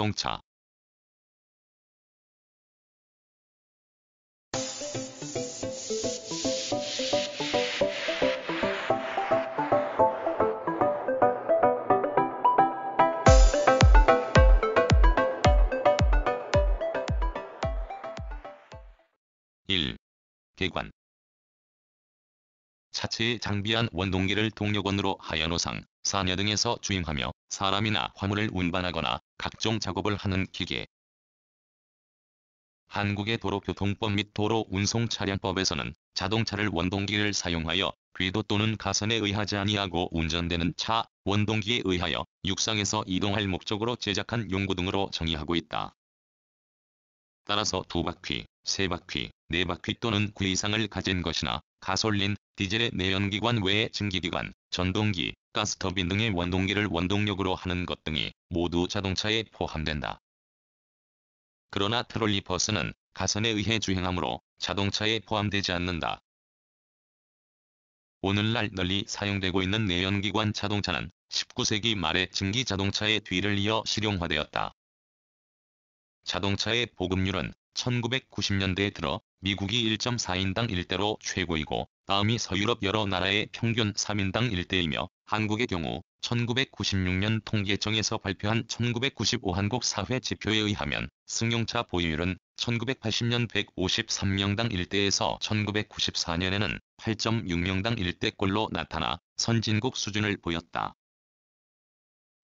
자동차 개관 차체에 장비한 원동기를 동력원으로 하여노상 사냐 등에서 주행하며 사람이나 화물을 운반하거나 각종 작업을 하는 기계. 한국의 도로교통법 및 도로운송차량법에서는 자동차를 원동기를 사용하여 궤도 또는 가선에 의하지 아니하고 운전되는 차, 원동기에 의하여 육상에서 이동할 목적으로 제작한 용구 등으로 정의하고 있다. 따라서 두 바퀴, 세 바퀴, 네 바퀴 또는 그 이상을 가진 것이나 가솔린, 디젤의 내연기관 외의 증기기관, 전동기, 가스터빈 등의 원동기를 원동력으로 하는 것 등이 모두 자동차에 포함된다. 그러나 트롤리버스는 가선에 의해 주행하므로 자동차에 포함되지 않는다. 오늘날 널리 사용되고 있는 내연기관 자동차는 19세기 말에 증기 자동차의 뒤를 이어 실용화되었다. 자동차의 보급률은 1990년대에 들어 미국이 1.4인당 1대로 최고이고 다음이 서유럽 여러 나라의 평균 3인당 1대이며 한국의 경우 1996년 통계청에서 발표한 1995 한국 사회 지표에 의하면 승용차 보유율은 1980년 153명당 1대에서 1994년에는 8.6명당 1대꼴로 나타나 선진국 수준을 보였다.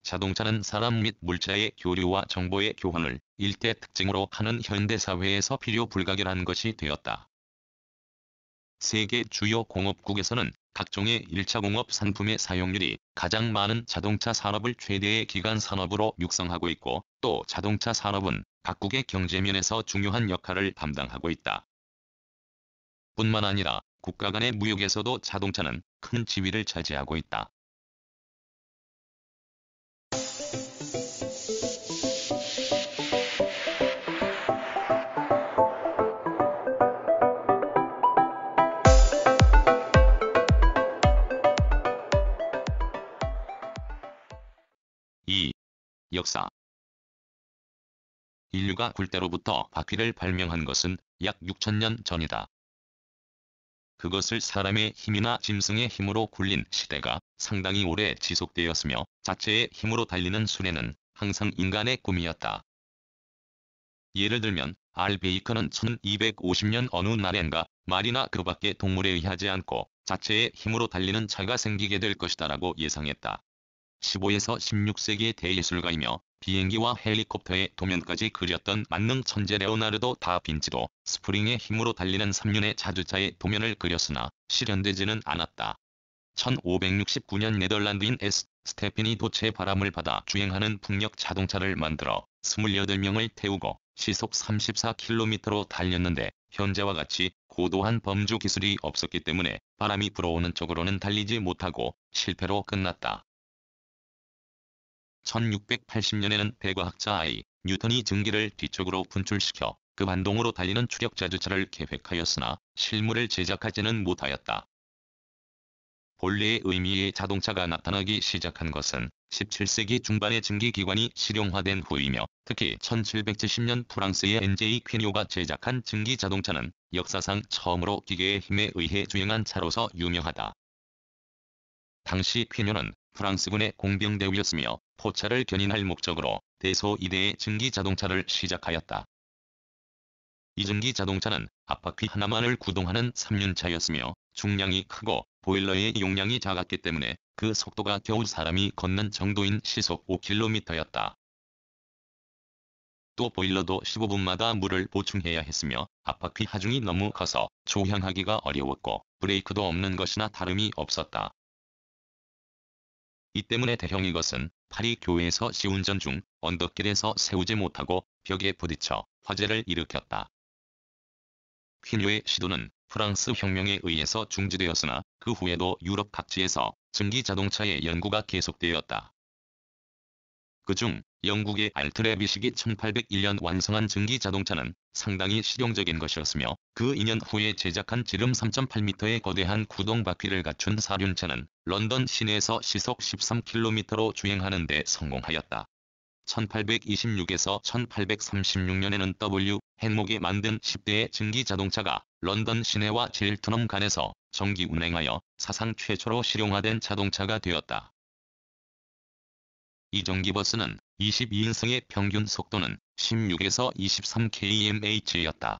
자동차는 사람 및 물자의 교류와 정보의 교환을 일대 특징으로 하는 현대사회에서 필요 불가결한 것이 되었다. 세계 주요 공업국에서는 각종의 1차 공업 상품의 사용률이 가장 많은 자동차 산업을 최대의 기간 산업으로 육성하고 있고 또 자동차 산업은 각국의 경제면에서 중요한 역할을 담당하고 있다. 뿐만 아니라 국가 간의 무역에서도 자동차는 큰 지위를 차지하고 있다. 역사 인류가 굴대로부터 바퀴를 발명한 것은 약 6천년 전이다. 그것을 사람의 힘이나 짐승의 힘으로 굴린 시대가 상당히 오래 지속되었으며 자체의 힘으로 달리는 수레는 항상 인간의 꿈이었다. 예를 들면 알베이커는 1250년 어느 날엔가 말이나 그 밖의 동물에 의하지 않고 자체의 힘으로 달리는 차가 생기게 될 것이다라고 예상했다. 15에서 16세기의 대예술가이며 비행기와 헬리콥터의 도면까지 그렸던 만능 천재 레오나르도 다빈치도 스프링의 힘으로 달리는 3륜의 자주차의 도면을 그렸으나 실현되지는 않았다. 1569년 네덜란드인 S. 스 스테피니 도체의 바람을 받아 주행하는 풍력 자동차를 만들어 28명을 태우고 시속 34km로 달렸는데 현재와 같이 고도한 범주 기술이 없었기 때문에 바람이 불어오는 쪽으로는 달리지 못하고 실패로 끝났다. 1680년에는 대과학자 아이 뉴턴이 증기를 뒤쪽으로 분출시켜 그 반동으로 달리는 추력자 주차를 계획하였으나 실물을 제작하지는 못하였다. 본래의 의미의 자동차가 나타나기 시작한 것은 17세기 중반의 증기기관이 실용화된 후이며 특히 1770년 프랑스의 NJ 퀴뇨가 제작한 증기자동차는 역사상 처음으로 기계의 힘에 의해 주행한 차로서 유명하다. 당시 퀘뇨는 프랑스군의 공병대우였으며 포차를 견인할 목적으로 대소 2대의 증기 자동차를 시작하였다. 이 증기 자동차는 앞바퀴 하나만을 구동하는 3륜차였으며 중량이 크고 보일러의 용량이 작았기 때문에 그 속도가 겨우 사람이 걷는 정도인 시속 5km였다. 또 보일러도 15분마다 물을 보충해야 했으며 앞바퀴 하중이 너무 커서 조향하기가 어려웠고 브레이크도 없는 것이나 다름이 없었다. 이 때문에 대형 이것은 파리 교회에서 시운전 중 언덕길에서 세우지 못하고 벽에 부딪혀 화재를 일으켰다. 퀴뉴의 시도는 프랑스 혁명에 의해서 중지되었으나 그 후에도 유럽 각지에서 증기 자동차의 연구가 계속되었다. 그중 영국의 알트레비 시기 1801년 완성한 증기자동차는 상당히 실용적인 것이었으며 그 2년 후에 제작한 지름 3.8m의 거대한 구동바퀴를 갖춘 사륜차는 런던 시내에서 시속 13km로 주행하는데 성공하였다. 1826에서 1836년에는 W. 헨목이 만든 10대의 증기자동차가 런던 시내와 질트넘 간에서 정기 운행하여 사상 최초로 실용화된 자동차가 되었다. 이종기 버스는 22인승의 평균 속도는 16에서 23kmh였다.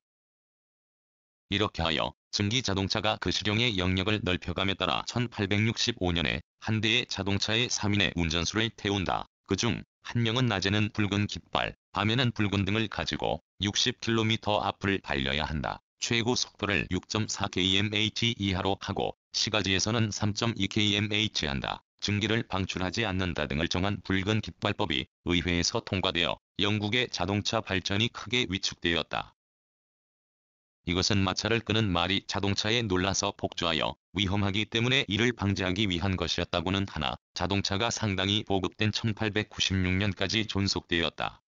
이렇게 하여 증기 자동차가 그 실용의 영역을 넓혀감에 따라 1865년에 한 대의 자동차에 3인의 운전수를 태운다. 그 중 한 명은 낮에는 붉은 깃발, 밤에는 붉은 등을 가지고 60km 앞을 달려야 한다. 최고 속도를 6.4kmh 이하로 하고 시가지에서는 3.2kmh 한다. 증기를 방출하지 않는다 등을 정한 붉은 깃발법이 의회에서 통과되어 영국의 자동차 발전이 크게 위축되었다. 이것은 마차를 끄는 말이 자동차에 놀라서 폭주하여 위험하기 때문에 이를 방지하기 위한 것이었다고는 하나 자동차가 상당히 보급된 1896년까지 존속되었다.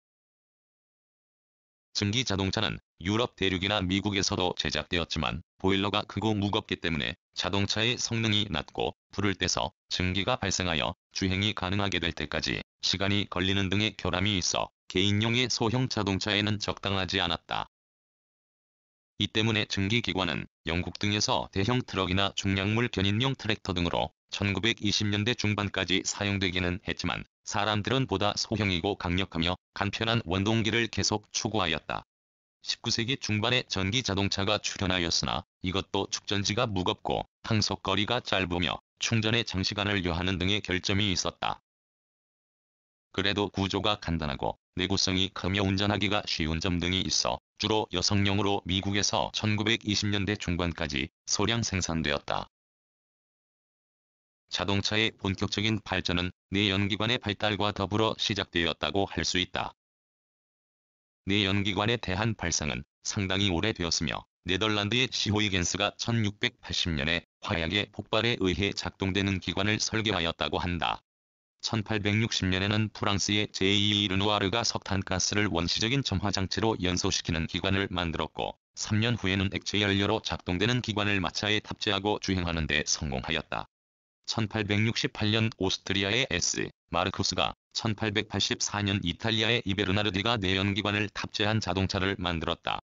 증기 자동차는 유럽 대륙이나 미국에서도 제작되었지만 보일러가 크고 무겁기 때문에 자동차의 성능이 낮고 불을 떼서 증기가 발생하여 주행이 가능하게 될 때까지 시간이 걸리는 등의 결함이 있어 개인용의 소형 자동차에는 적당하지 않았다. 이 때문에 증기기관은 영국 등에서 대형 트럭이나 중량물 견인용 트랙터 등으로 1920년대 중반까지 사용되기는 했지만 사람들은 보다 소형이고 강력하며 간편한 원동기를 계속 추구하였다. 19세기 중반에 전기 자동차가 출현하였으나 이것도 축전지가 무겁고 항속거리가 짧으며 충전에 장시간을 요하는 등의 결점이 있었다. 그래도 구조가 간단하고 내구성이 크며 운전하기가 쉬운 점 등이 있어 주로 여성용으로 미국에서 1920년대 중반까지 소량 생산되었다. 자동차의 본격적인 발전은 내연기관의 발달과 더불어 시작되었다고 할 수 있다. 내연기관에 대한 발상은 상당히 오래되었으며 네덜란드의 시호이겐스가 1680년에 화약의 폭발에 의해 작동되는 기관을 설계하였다고 한다. 1860년에는 프랑스의 제2의 르누아르가 석탄가스를 원시적인 점화장치로 연소시키는 기관을 만들었고 3년 후에는 액체연료로 작동되는 기관을 마차에 탑재하고 주행하는 데 성공하였다. 1868년 오스트리아의 S. 마르쿠스가 1884년 이탈리아의 이베르나르디가 내연기관을 탑재한 자동차를 만들었다.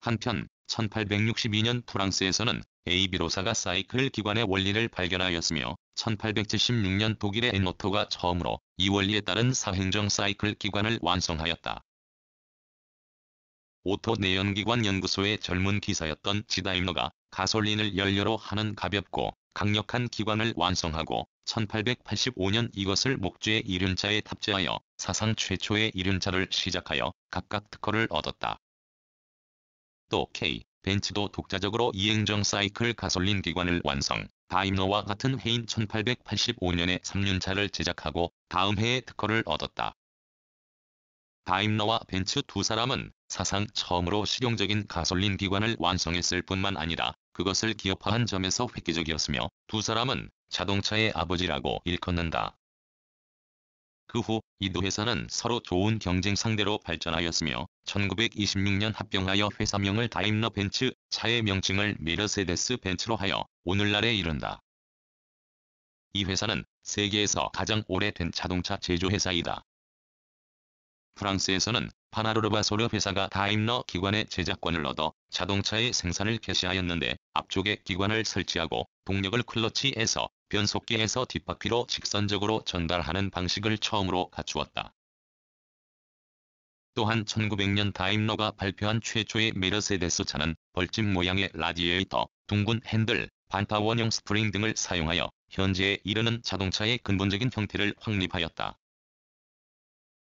한편 1862년 프랑스에서는 에이비로사가 사이클 기관의 원리를 발견하였으며 1876년 독일의 엔노토가 처음으로 이 원리에 따른 사행정 사이클 기관을 완성하였다. 오토 내연기관 연구소의 젊은 기사였던 지다임너가 가솔린을 연료로 하는 가볍고 강력한 기관을 완성하고 1885년 이것을 목주의 이륜차에 탑재하여 사상 최초의 이륜차를 시작하여 각각 특허를 얻었다. 또 K. 벤츠도 독자적으로 이행정 사이클 가솔린 기관을 완성, 다임노와 같은 해인 1885년에 3륜차를 제작하고 다음 해에 특허를 얻었다. 다임너와 벤츠 두 사람은 사상 처음으로 실용적인 가솔린 기관을 완성했을 뿐만 아니라 그것을 기업화한 점에서 획기적이었으며 두 사람은 자동차의 아버지라고 일컫는다. 그 후 이 두 회사는 서로 좋은 경쟁 상대로 발전하였으며 1926년 합병하여 회사명을 다임러 벤츠, 차의 명칭을 메르세데스 벤츠로 하여 오늘날에 이른다. 이 회사는 세계에서 가장 오래된 자동차 제조회사이다. 프랑스에서는 파나르르바 소련 회사가 다임러 기관의 제작권을 얻어 자동차의 생산을 개시하였는데 앞쪽에 기관을 설치하고 동력을 클러치에서 변속기에서 뒷바퀴로 직선적으로 전달하는 방식을 처음으로 갖추었다. 또한 1900년 다임러가 발표한 최초의 메르세데스 차는 벌집 모양의 라디에이터, 둥근 핸들, 반타 원형 스프링 등을 사용하여 현재에 이르는 자동차의 근본적인 형태를 확립하였다.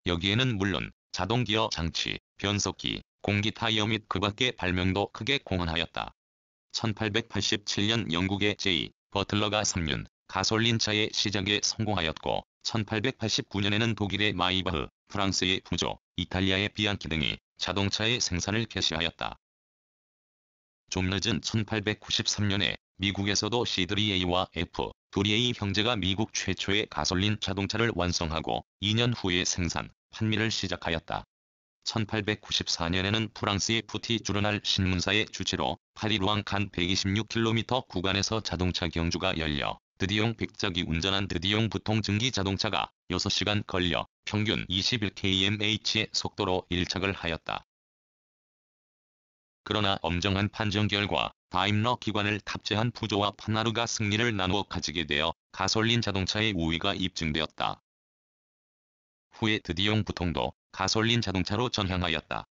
여기에는 물론 자동기어 장치, 변속기, 공기 타이어 및 그 밖의 발명도 크게 공헌하였다. 1887년 영국의 J. 버틀러가 3륜 가솔린차의 시작에 성공하였고 1889년에는 독일의 마이바흐, 프랑스의 부조, 이탈리아의 비앙키 등이 자동차의 생산을 개시하였다. 좀 늦은 1893년에 미국에서도 C3A와 F3A 형제가 미국 최초의 가솔린 자동차를 완성하고 2년 후에 생산, 판매를 시작하였다. 1894년에는 프랑스의 푸티 주르날 신문사의 주최로 파리루앙 간 126km 구간에서 자동차 경주가 열려 드디용 백작이 운전한 드디용 부통 증기 자동차가 6시간 걸려 평균 21kmh의 속도로 1착을 하였다. 그러나 엄정한 판정 결과 다임러 기관을 탑재한 푸조와 파나르가 승리를 나누어 가지게 되어 가솔린 자동차의 우위가 입증되었다. 후에 드디어 부통도 가솔린 자동차로 전향하였다.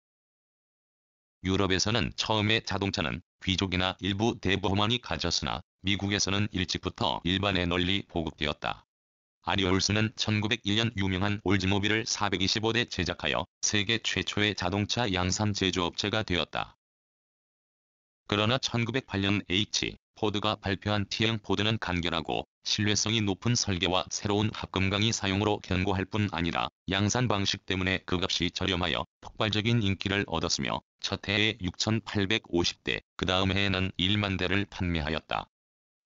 유럽에서는 처음에 자동차는 귀족이나 일부 대부호만이 가졌으나 미국에서는 일찍부터 일반에 널리 보급되었다. 아리올스는 1901년 유명한 올즈모빌을 425대 제작하여 세계 최초의 자동차 양산 제조업체가 되었다. 그러나 1908년 H. 포드가 발표한 t 형포드는 간결하고 신뢰성이 높은 설계와 새로운 합금강이 사용으로 견고할 뿐 아니라 양산 방식 때문에 그 값이 저렴하여 폭발적인 인기를 얻었으며 첫 해에 6,850대, 그 다음 해에는 1만 대를 판매하였다.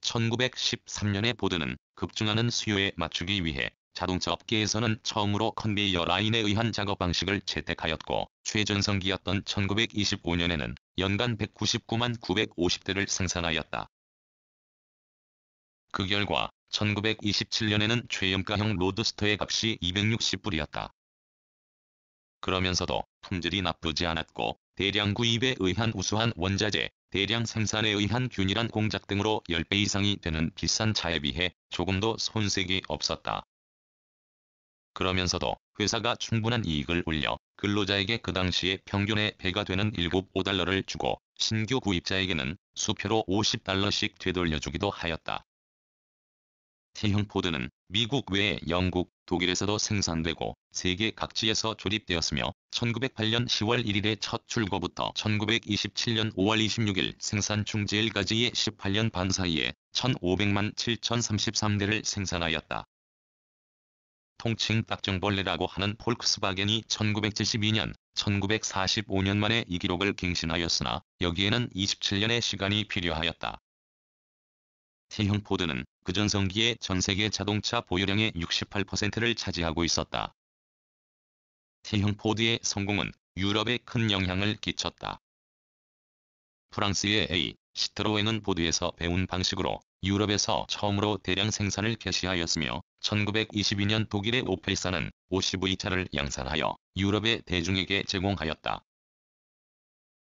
1 9 1 3년에 보드는 급증하는 수요에 맞추기 위해 자동차 업계에서는 처음으로 컨베이어 라인에 의한 작업 방식을 채택하였고 최전성기였던 1925년에는 연간 199만 950대를 생산하였다. 그 결과 1927년에는 최염가형 로드스터의 값이 260불이었다. 그러면서도 품질이 나쁘지 않았고 대량 구입에 의한 우수한 원자재, 대량 생산에 의한 균일한 공작 등으로 10배 이상이 되는 비싼 차에 비해 조금도 손색이 없었다. 그러면서도 회사가 충분한 이익을 올려 근로자에게 그 당시의 평균의 배가 되는 7, 5달러를 주고 신규 구입자에게는 수표로 50달러씩 되돌려주기도 하였다. T형 포드는 미국 외에 영국, 독일에서도 생산되고 세계 각지에서 조립되었으며 1908년 10월 1일의 첫 출고부터 1927년 5월 26일 생산 중지일까지의 18년 반 사이에 1500만 7033대를 생산하였다. 통칭 딱정벌레라고 하는 폴크스바겐이 1972년, 1945년 만에 이 기록을 갱신하였으나 여기에는 27년의 시간이 필요하였다. T형 포드는 그 전성기에 전세계 자동차 보유량의 68%를 차지하고 있었다. T형 포드의 성공은 유럽에 큰 영향을 끼쳤다. 프랑스의 A, 시트로엔은 보드에서 배운 방식으로 유럽에서 처음으로 대량 생산을 개시하였으며 1922년 독일의 오펠사는 50V차를 양산하여 유럽의 대중에게 제공하였다.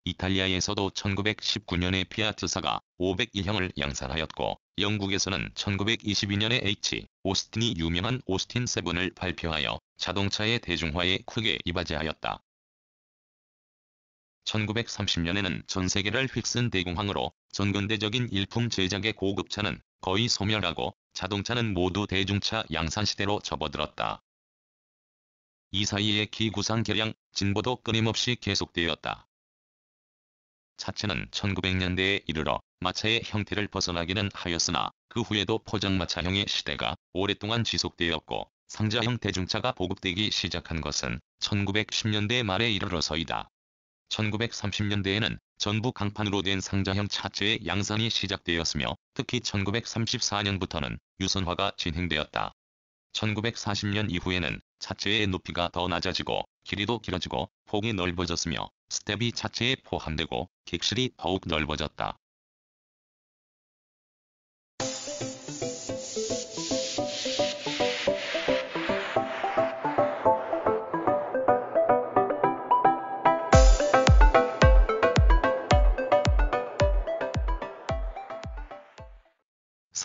이탈리아에서도 1919년에 피아트사가 501형을 양산하였고 영국에서는 1922년에 H. 오스틴이 유명한 오스틴 7을 발표하여 자동차의 대중화에 크게 이바지하였다. 1930년에는 전 세계를 휙슨 대공황으로 전근대적인 일품 제작의 고급차는 거의 소멸하고 자동차는 모두 대중차 양산시대로 접어들었다. 이 사이에 기구상 개량, 진보도 끊임없이 계속되었다. 차체는 1900년대에 이르러 마차의 형태를 벗어나기는 하였으나 그 후에도 포장마차형의 시대가 오랫동안 지속되었고 상자형 대중차가 보급되기 시작한 것은 1910년대 말에 이르러서이다. 1930년대에는 전부 강판으로 된 상자형 차체의 양산이 시작되었으며 특히 1934년부터는 유선화가 진행되었다. 1940년 이후에는 차체의 높이가 더 낮아지고 길이도 길어지고 폭이 넓어졌으며 스텝이 차체에 포함되고 객실이 더욱 넓어졌다.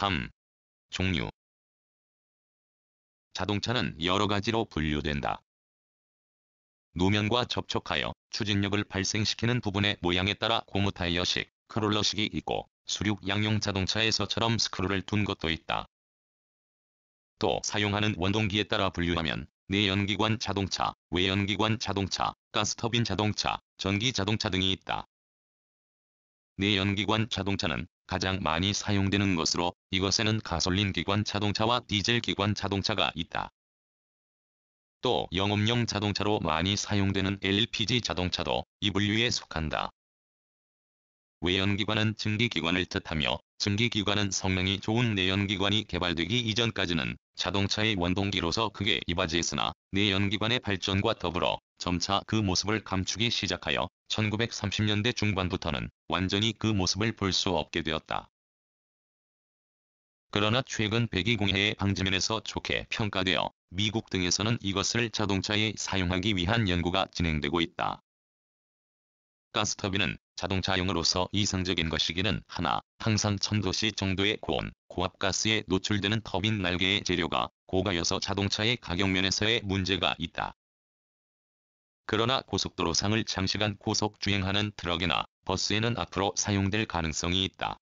3. 종류 자동차는 여러 가지로 분류된다. 노면과 접촉하여 추진력을 발생시키는 부분의 모양에 따라 고무 타이어식, 크롤러식이 있고 수륙 양용 자동차에서처럼 스크루를 둔 것도 있다. 또 사용하는 원동기에 따라 분류하면 내연기관 자동차, 외연기관 자동차, 가스터빈 자동차, 전기 자동차 등이 있다. 내연기관 자동차는 가장 많이 사용되는 것으로 이것에는 가솔린 기관 자동차와 디젤 기관 자동차가 있다. 또 영업용 자동차로 많이 사용되는 LPG 자동차도 이 분류에 속한다. 외연기관은 증기기관을 뜻하며 증기기관은 성능이 좋은 내연기관이 개발되기 이전까지는 자동차의 원동기로서 크게 이바지했으나 내연기관의 발전과 더불어 점차 그 모습을 감추기 시작하여 1930년대 중반부터는 완전히 그 모습을 볼 수 없게 되었다. 그러나 최근 배기공해의 방지면에서 좋게 평가되어 미국 등에서는 이것을 자동차에 사용하기 위한 연구가 진행되고 있다. 가스터빈은 자동차용으로서 이상적인 것이기는 하나 항상 천도시 정도의 고온, 고압가스에 노출되는 터빈 날개의 재료가 고가여서 자동차의 가격면에서의 문제가 있다. 그러나 고속도로상을 장시간 고속 주행하는 트럭이나 버스에는 앞으로 사용될 가능성이 있다.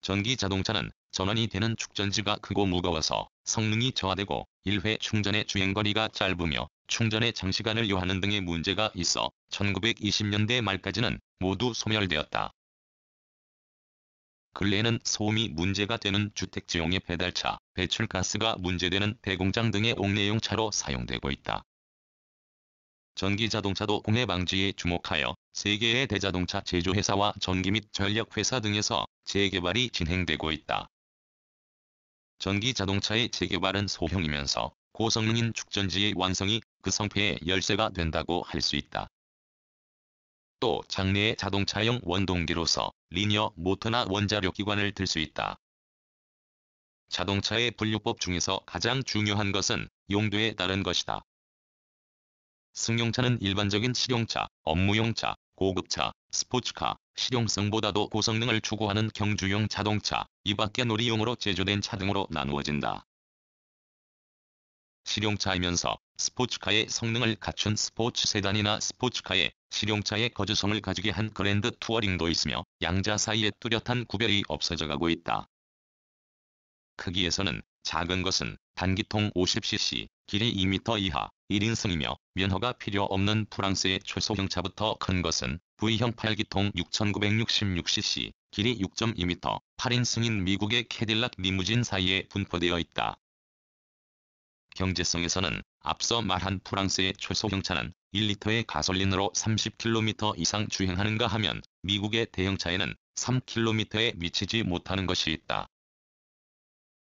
전기 자동차는 전원이 되는 축전지가 크고 무거워서 성능이 저하되고 1회 충전의 주행거리가 짧으며 충전의 장시간을 요하는 등의 문제가 있어 1920년대 말까지는 모두 소멸되었다. 근래에는 소음이 문제가 되는 주택지용의 배달차, 배출가스가 문제되는 대공장 등의 옥내용차로 사용되고 있다. 전기자동차도 공해 방지에 주목하여 세계의 대자동차 제조회사와 전기 및 전력회사 등에서 재개발이 진행되고 있다. 전기자동차의 재개발은 소형이면서 고성능인 축전지의 완성이 그 성패의 열쇠가 된다고 할 수 있다. 또 장래의 자동차용 원동기로서 리니어 모터나 원자력 기관을 들 수 있다. 자동차의 분류법 중에서 가장 중요한 것은 용도에 따른 것이다. 승용차는 일반적인 실용차, 업무용차, 고급차, 스포츠카, 실용성보다도 고성능을 추구하는 경주용 자동차, 이밖에 놀이용으로 제조된 차 등으로 나누어진다. 실용차이면서 스포츠카의 성능을 갖춘 스포츠 세단이나 스포츠카의 실용차의 거주성을 가지게 한 그랜드 투어링도 있으며 양자 사이에 뚜렷한 구별이 없어져가고 있다. 크기에서는 작은 것은 단기통 50cc, 길이 2m 이하, 1인승이며 면허가 필요 없는 프랑스의 최소형차부터 큰 것은 V형 8기통 6966cc, 길이 6.2m, 8인승인 미국의 캐딜락 리무진 사이에 분포되어 있다. 경제성에서는 앞서 말한 프랑스의 최소형차는 1리터의 가솔린으로 30km 이상 주행하는가 하면 미국의 대형차에는 3km에 미치지 못하는 것이 있다.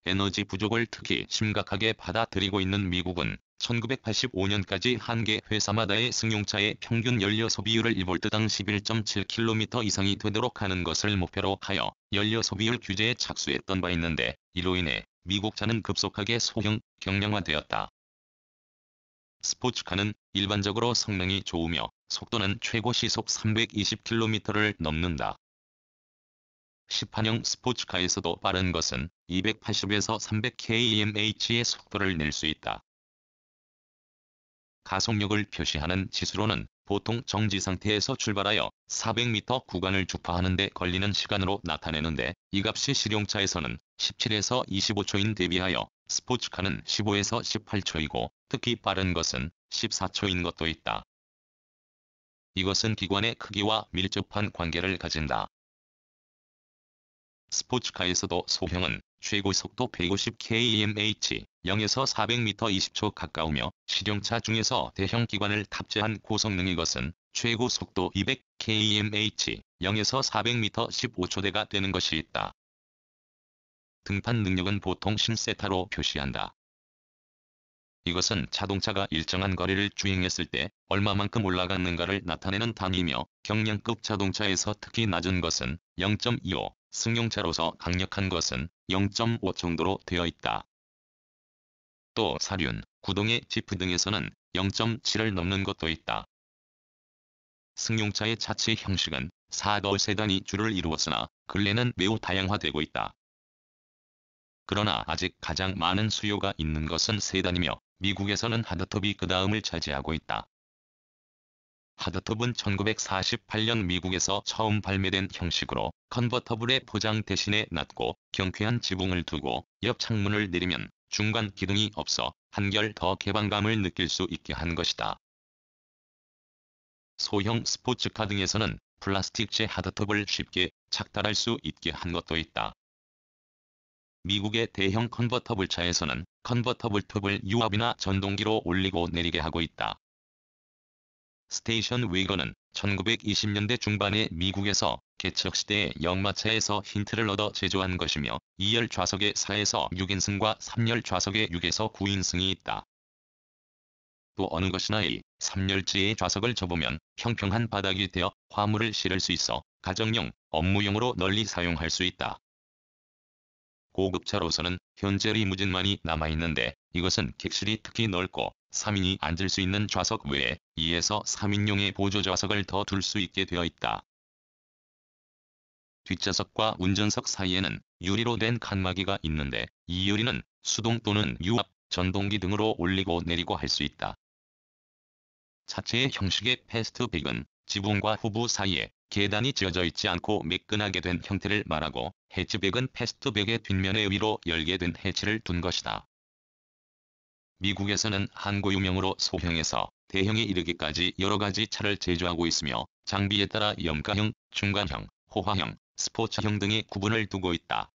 에너지 부족을 특히 심각하게 받아들이고 있는 미국은 1985년까지 한 개 회사마다의 승용차의 평균 연료 소비율을 2볼트 당 11.7km 이상이 되도록 하는 것을 목표로 하여 연료 소비율 규제에 착수했던 바 있는데 이로 인해 미국차는 급속하게 소형, 경량화되었다. 스포츠카는 일반적으로 성능이 좋으며 속도는 최고 시속 320km를 넘는다. 시판형 스포츠카에서도 빠른 것은 280에서 300kmh의 속도를 낼 수 있다. 가속력을 표시하는 지수로는 보통 정지 상태에서 출발하여 400m 구간을 주파하는 데 걸리는 시간으로 나타내는데 이 값이 실용차에서는 17에서 25초인 대비하여 스포츠카는 15에서 18초이고 특히 빠른 것은 14초인 것도 있다. 이것은 기관의 크기와 밀접한 관계를 가진다. 스포츠카에서도 소형은 최고 속도 150kmh 0에서 400m 20초 가까우며 실용차 중에서 대형 기관을 탑재한 고성능의 것은 최고 속도 200kmh 0에서 400m 15초대가 되는 것이 있다. 등판 능력은 보통 신세타로 표시한다. 이것은 자동차가 일정한 거리를 주행했을 때 얼마만큼 올라갔는가를 나타내는 단위며 경량급 자동차에서 특히 낮은 것은 0.25, 승용차로서 강력한 것은 0.5 정도로 되어 있다. 또 사륜, 구동의 지프 등에서는 0.7을 넘는 것도 있다. 승용차의 차체 형식은 4더 세단이 주를 이루었으나 근래는 매우 다양화되고 있다. 그러나 아직 가장 많은 수요가 있는 것은 세단이며 미국에서는 하드톱이 그 다음을 차지하고 있다. 하드톱은 1948년 미국에서 처음 발매된 형식으로 컨버터블의 포장 대신에 낮고 경쾌한 지붕을 두고 옆 창문을 내리면 중간 기둥이 없어 한결 더 개방감을 느낄 수 있게 한 것이다. 소형 스포츠카 등에서는 플라스틱제 하드톱을 쉽게 착달할 수 있게 한 것도 있다. 미국의 대형 컨버터블 차에서는 컨버터블 톱을 유압이나 전동기로 올리고 내리게 하고 있다. 스테이션 웨거는 1920년대 중반에 미국에서 개척시대의 역마차에서 힌트를 얻어 제조한 것이며 2열 좌석의 4에서 6인승과 3열 좌석의 6에서 9인승이 있다. 또 어느 것이나 이 3열지의 좌석을 접으면 평평한 바닥이 되어 화물을 실을 수 있어 가정용, 업무용으로 널리 사용할 수 있다. 고급차로서는 현재 리무진만이 남아있는데 이것은 객실이 특히 넓고 3인이 앉을 수 있는 좌석 외에 2에서 3인용의 보조 좌석을 더 둘 수 있게 되어 있다. 뒷좌석과 운전석 사이에는 유리로 된 칸막이가 있는데 이 유리는 수동 또는 유압, 전동기 등으로 올리고 내리고 할 수 있다. 자체의 형식의 패스트백은 지붕과 후부 사이에 계단이 지어져 있지 않고 매끈하게 된 형태를 말하고 해치백은 패스트백의 뒷면에 위로 열게 된 해치를 둔 것이다. 미국에서는 한고유명으로 소형에서 대형에 이르기까지 여러가지 차를 제조하고 있으며 장비에 따라 염가형, 중간형, 호화형, 스포츠형 등의 구분을 두고 있다.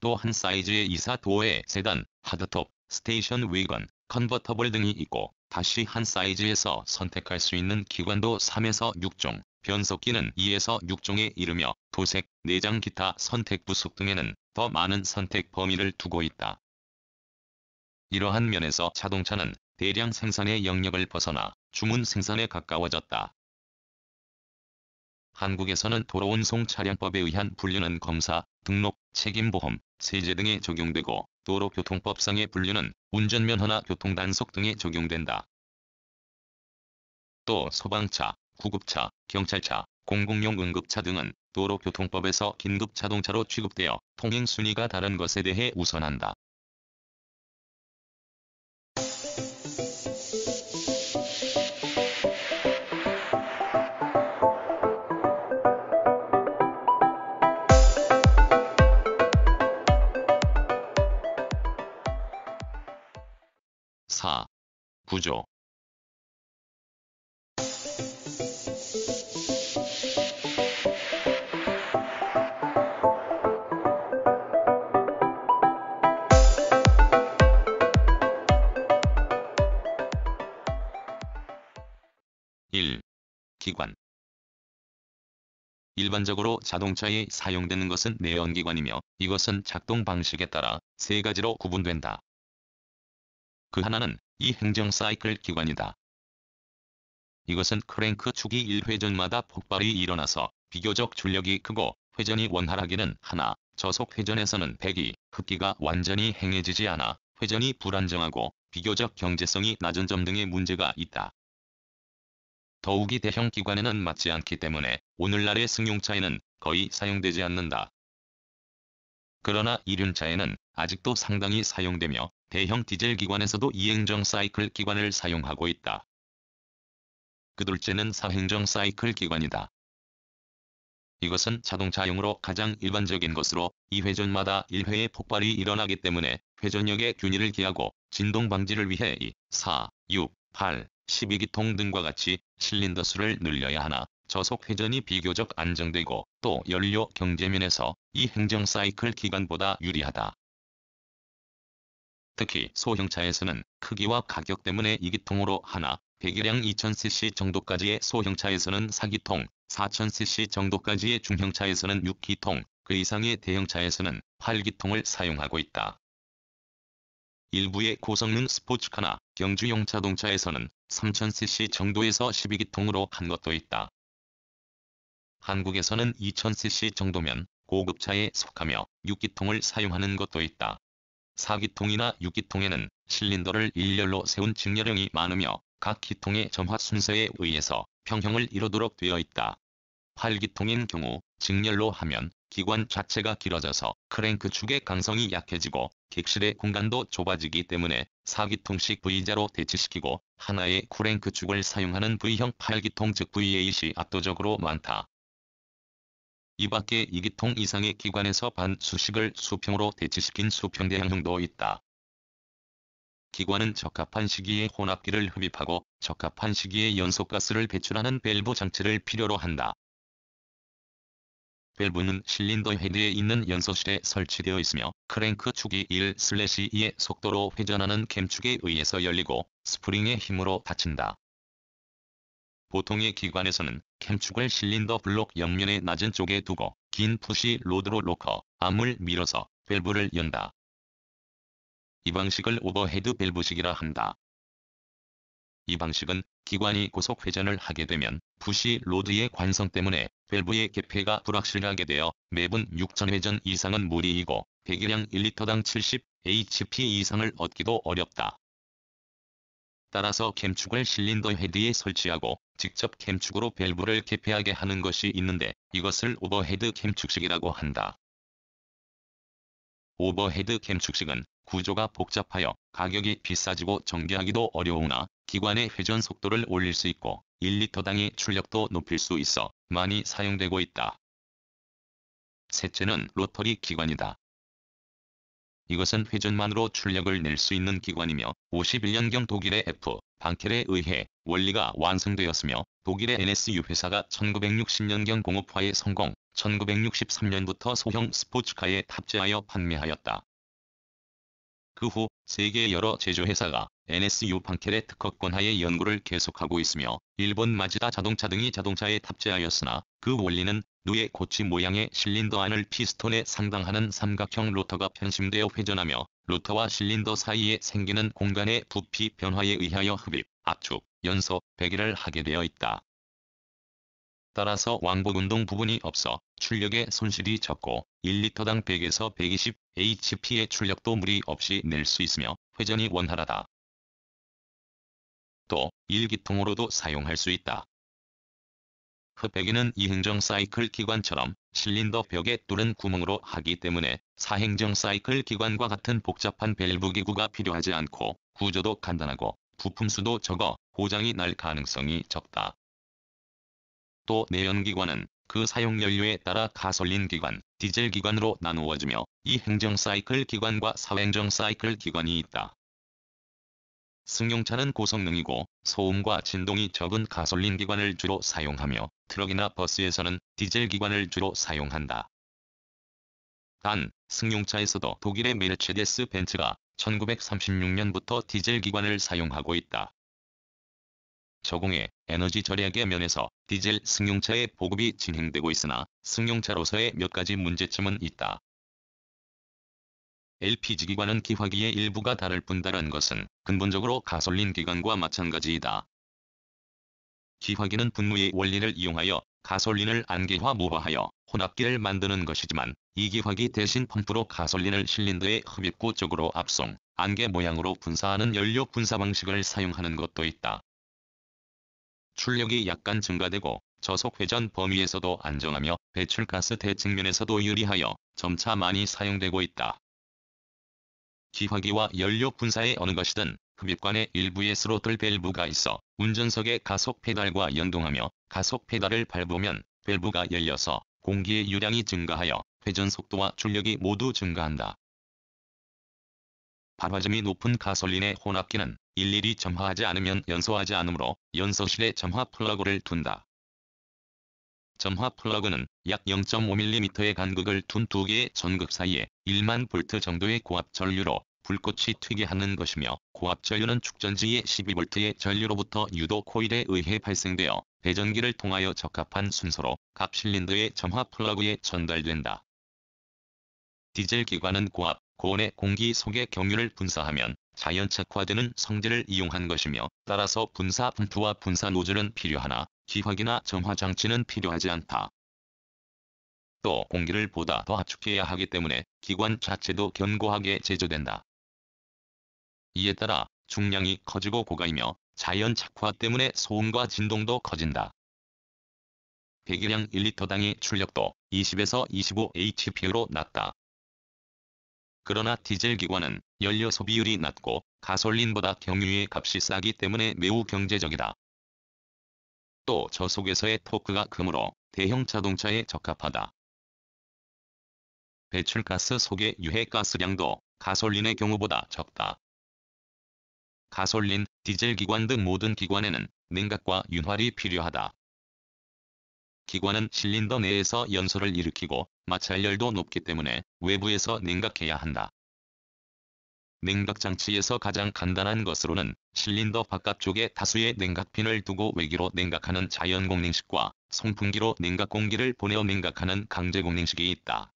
또 한 사이즈의 이사 도어의 세단, 하드톱, 스테이션 웨건, 컨버터블 등이 있고 다시 한 사이즈에서 선택할 수 있는 기관도 3에서 6종, 변속기는 2에서 6종에 이르며 도색, 내장 기타 선택 부속 등에는 더 많은 선택 범위를 두고 있다. 이러한 면에서 자동차는 대량 생산의 영역을 벗어나 주문 생산에 가까워졌다. 한국에서는 도로운송 차량법에 의한 분류는 검사, 등록, 책임보험, 세제 등에 적용되고 도로교통법상의 분류는 운전면허나 교통단속 등에 적용된다. 또 소방차, 구급차, 경찰차, 공공용 응급차 등은 도로교통법에서 긴급자동차로 취급되어 통행 순위가 다른 것에 대해 우선한다. 구조 기관 일반적으로 자동차에 사용되는 것은 내연기관이며 이것은 작동 방식에 따라 세 가지로 구분된다. 그 하나는 이 행정 사이클 기관이다. 이것은 크랭크 축이 1회전마다 폭발이 일어나서 비교적 출력이 크고 회전이 원활하기는 하나 저속 회전에서는 배기, 흡기가 완전히 행해지지 않아 회전이 불안정하고 비교적 경제성이 낮은 점 등의 문제가 있다. 더욱이 대형 기관에는 맞지 않기 때문에 오늘날의 승용차에는 거의 사용되지 않는다. 그러나 이륜차에는 아직도 상당히 사용되며 대형 디젤 기관에서도 이행정 사이클 기관을 사용하고 있다. 그 둘째는 사행정 사이클 기관이다. 이것은 자동차용으로 가장 일반적인 것으로 2회전마다 1회의 폭발이 일어나기 때문에 회전역의 균일을 기하고 진동 방지를 위해 2, 4, 6, 8, 12기통 등과 같이 실린더 수를 늘려야 하나 저속 회전이 비교적 안정되고 또 연료 경제면에서 이 행정 사이클 기관보다 유리하다. 특히 소형차에서는 크기와 가격 때문에 2기통으로 하나 배기량 2000cc 정도까지의 소형차에서는 4기통, 4000cc 정도까지의 중형차에서는 6기통, 그 이상의 대형차에서는 8기통을 사용하고 있다. 일부의 고성능 스포츠카나 경주용 자동차에서는 3000cc 정도에서 12기통으로 한 것도 있다. 한국에서는 2000cc 정도면 고급차에 속하며 6기통을 사용하는 것도 있다. 4기통이나 6기통에는 실린더를 일렬로 세운 직렬형이 많으며 각 기통의 점화 순서에 의해서 평형을 이루도록 되어 있다. 8기통인 경우 직렬로 하면 기관 자체가 길어져서 크랭크 축의 강성이 약해지고 객실의 공간도 좁아지기 때문에 4기통식 V자로 대치시키고 하나의 크랭크 축을 사용하는 V형 8기통 즉 V8이 압도적으로 많다. 이밖에 이기통 이상의 기관에서 반수식을 수평으로 대치시킨 수평대항형도 있다. 기관은 적합한 시기에 혼합기를 흡입하고 적합한 시기에 연소가스를 배출하는 밸브 장치를 필요로 한다. 밸브는 실린더 헤드에 있는 연소실에 설치되어 있으며 크랭크 축이 1/2의 속도로 회전하는 갬축에 의해서 열리고 스프링의 힘으로 닫힌다. 보통의 기관에서는 캠축을 실린더 블록 옆면의 낮은 쪽에 두고 긴 푸시 로드로 로커, 암을 밀어서 밸브를 연다. 이 방식을 오버헤드 밸브식이라 한다. 이 방식은 기관이 고속 회전을 하게 되면 푸시 로드의 관성 때문에 밸브의 개폐가 불확실하게 되어 매분 6000회전 이상은 무리이고 배기량 1리터당 70 HP 이상을 얻기도 어렵다. 따라서 캠축을 실린더 헤드에 설치하고 직접 캠축으로 밸브를 개폐하게 하는 것이 있는데 이것을 오버헤드 캠축식이라고 한다. 오버헤드 캠축식은 구조가 복잡하여 가격이 비싸지고 정비하기도 어려우나 기관의 회전 속도를 올릴 수 있고 1리터당의 출력도 높일 수 있어 많이 사용되고 있다. 셋째는 로터리 기관이다. 이것은 회전만으로 출력을 낼 수 있는 기관이며 51년경 독일의 F. 방켈에 의해 원리가 완성되었으며 독일의 NSU 회사가 1960년경 공업화에 성공, 1963년부터 소형 스포츠카에 탑재하여 판매하였다. 그후 세계 여러 제조회사가 NSU 판켈의 특허권 하에 연구를 계속하고 있으며 일본 마즈다 자동차 등이 자동차에 탑재하였으나 그 원리는 누에 고치 모양의 실린더 안을 피스톤에 상당하는 삼각형 로터가 편심되어 회전하며 로터와 실린더 사이에 생기는 공간의 부피 변화에 의하여 흡입, 압축, 연소, 배기를 하게 되어 있다. 따라서 왕복 운동 부분이 없어 출력의 손실이 적고 1리터당 100에서 120 HP의 출력도 무리 없이 낼 수 있으며 회전이 원활하다. 또 일기통으로도 사용할 수 있다. 흡배기는 이행정 사이클 기관처럼 실린더 벽에 뚫은 구멍으로 하기 때문에 사행정 사이클 기관과 같은 복잡한 밸브 기구가 필요하지 않고 구조도 간단하고 부품수도 적어 고장이 날 가능성이 적다. 또 내연기관은 그 사용연료에 따라 가솔린 기관, 디젤 기관으로 나누어지며 이 행정 사이클 기관과 사행정 사이클 기관이 있다. 승용차는 고성능이고 소음과 진동이 적은 가솔린 기관을 주로 사용하며 트럭이나 버스에서는 디젤 기관을 주로 사용한다. 단, 승용차에서도 독일의 메르체데스 벤츠가 1936년부터 디젤 기관을 사용하고 있다. 적용해 에너지 절약의 면에서 디젤 승용차의 보급이 진행되고 있으나 승용차로서의 몇 가지 문제점은 있다. LPG 기관은 기화기의 일부가 다를 뿐다른 것은 근본적으로 가솔린 기관과 마찬가지이다. 기화기는 분무의 원리를 이용하여 가솔린을 안개화무화하여 혼합기를 만드는 것이지만 이 기화기 대신 펌프로 가솔린을 실린더에 흡입구 쪽으로 압송, 안개 모양으로 분사하는 연료 분사 방식을 사용하는 것도 있다. 출력이 약간 증가되고 저속 회전 범위에서도 안정하며 배출가스 대측면에서도 유리하여 점차 많이 사용되고 있다. 기화기와 연료 분사에 어느 것이든 흡입관의 일부에 스로틀 밸브가 있어 운전석의 가속 페달과 연동하며 가속 페달을 밟으면 밸브가 열려서 공기의 유량이 증가하여 회전 속도와 출력이 모두 증가한다. 발화점이 높은 가솔린의 혼합기는 일일이 점화하지 않으면 연소하지 않으므로 연소실에 점화 플러그를 둔다. 점화 플러그는 약 0.5mm의 간극을 둔 두 개의 전극 사이에 1만 볼트 정도의 고압 전류로 불꽃이 튀게 하는 것이며 고압 전류는 축전지의 12볼트의 전류로부터 유도 코일에 의해 발생되어 배전기를 통하여 적합한 순서로 각 실린더의 점화 플러그에 전달된다. 디젤 기관은 고압, 고온의 공기 속의 경유를 분사하면 자연착화되는 성질을 이용한 것이며 따라서 분사 분투와 분사 노즐은 필요하나 기화기나 점화장치는 필요하지 않다. 또 공기를 보다 더 압축해야 하기 때문에 기관 자체도 견고하게 제조된다. 이에 따라 중량이 커지고 고가이며 자연착화 때문에 소음과 진동도 커진다. 배기량 1리터당의 출력도 20에서 25 HP로 낮다. 그러나 디젤 기관은 연료 소비율이 낮고 가솔린보다 경유의 값이 싸기 때문에 매우 경제적이다. 또 저속에서의 토크가 크므로 대형 자동차에 적합하다. 배출가스 속의 유해가스량도 가솔린의 경우보다 적다. 가솔린, 디젤 기관 등 모든 기관에는 냉각과 윤활이 필요하다. 기관은 실린더 내에서 연소를 일으키고 마찰열도 높기 때문에 외부에서 냉각해야 한다. 냉각장치에서 가장 간단한 것으로는 실린더 바깥쪽에 다수의 냉각핀을 두고 외기로 냉각하는 자연공냉식과 송풍기로 냉각공기를 보내어 냉각하는 강제공냉식이 있다.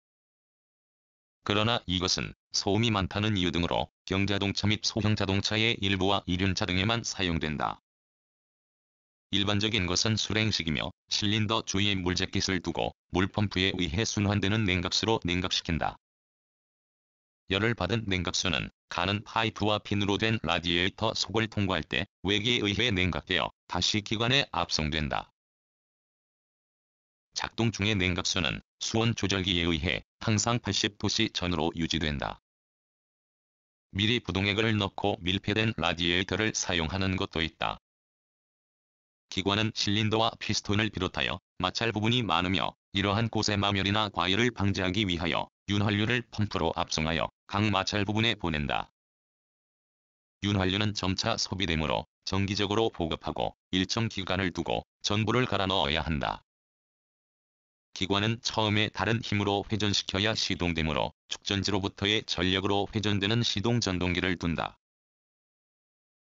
그러나 이것은 소음이 많다는 이유 등으로 경자동차 및 소형자동차의 일부와 이륜차 등에만 사용된다. 일반적인 것은 수랭식이며 실린더 주위에 물재킷을 두고 물펌프에 의해 순환되는 냉각수로 냉각시킨다. 열을 받은 냉각수는 가는 파이프와 핀으로 된 라디에이터 속을 통과할 때 외기에 의해 냉각되어 다시 기관에 압송된다. 작동 중의 냉각수는 수온 조절기에 의해 항상 80도씨 전으로 유지된다. 미리 부동액을 넣고 밀폐된 라디에이터를 사용하는 것도 있다. 기관은 실린더와 피스톤을 비롯하여 마찰 부분이 많으며 이러한 곳의 마멸이나 과열을 방지하기 위하여 윤활유를 펌프로 압송하여 각 마찰 부분에 보낸다. 윤활유는 점차 소비되므로 정기적으로 보급하고 일정 기간을 두고 전부를 갈아 넣어야 한다. 기관은 처음에 다른 힘으로 회전시켜야 시동되므로 축전지로부터의 전력으로 회전되는 시동 전동기를 둔다.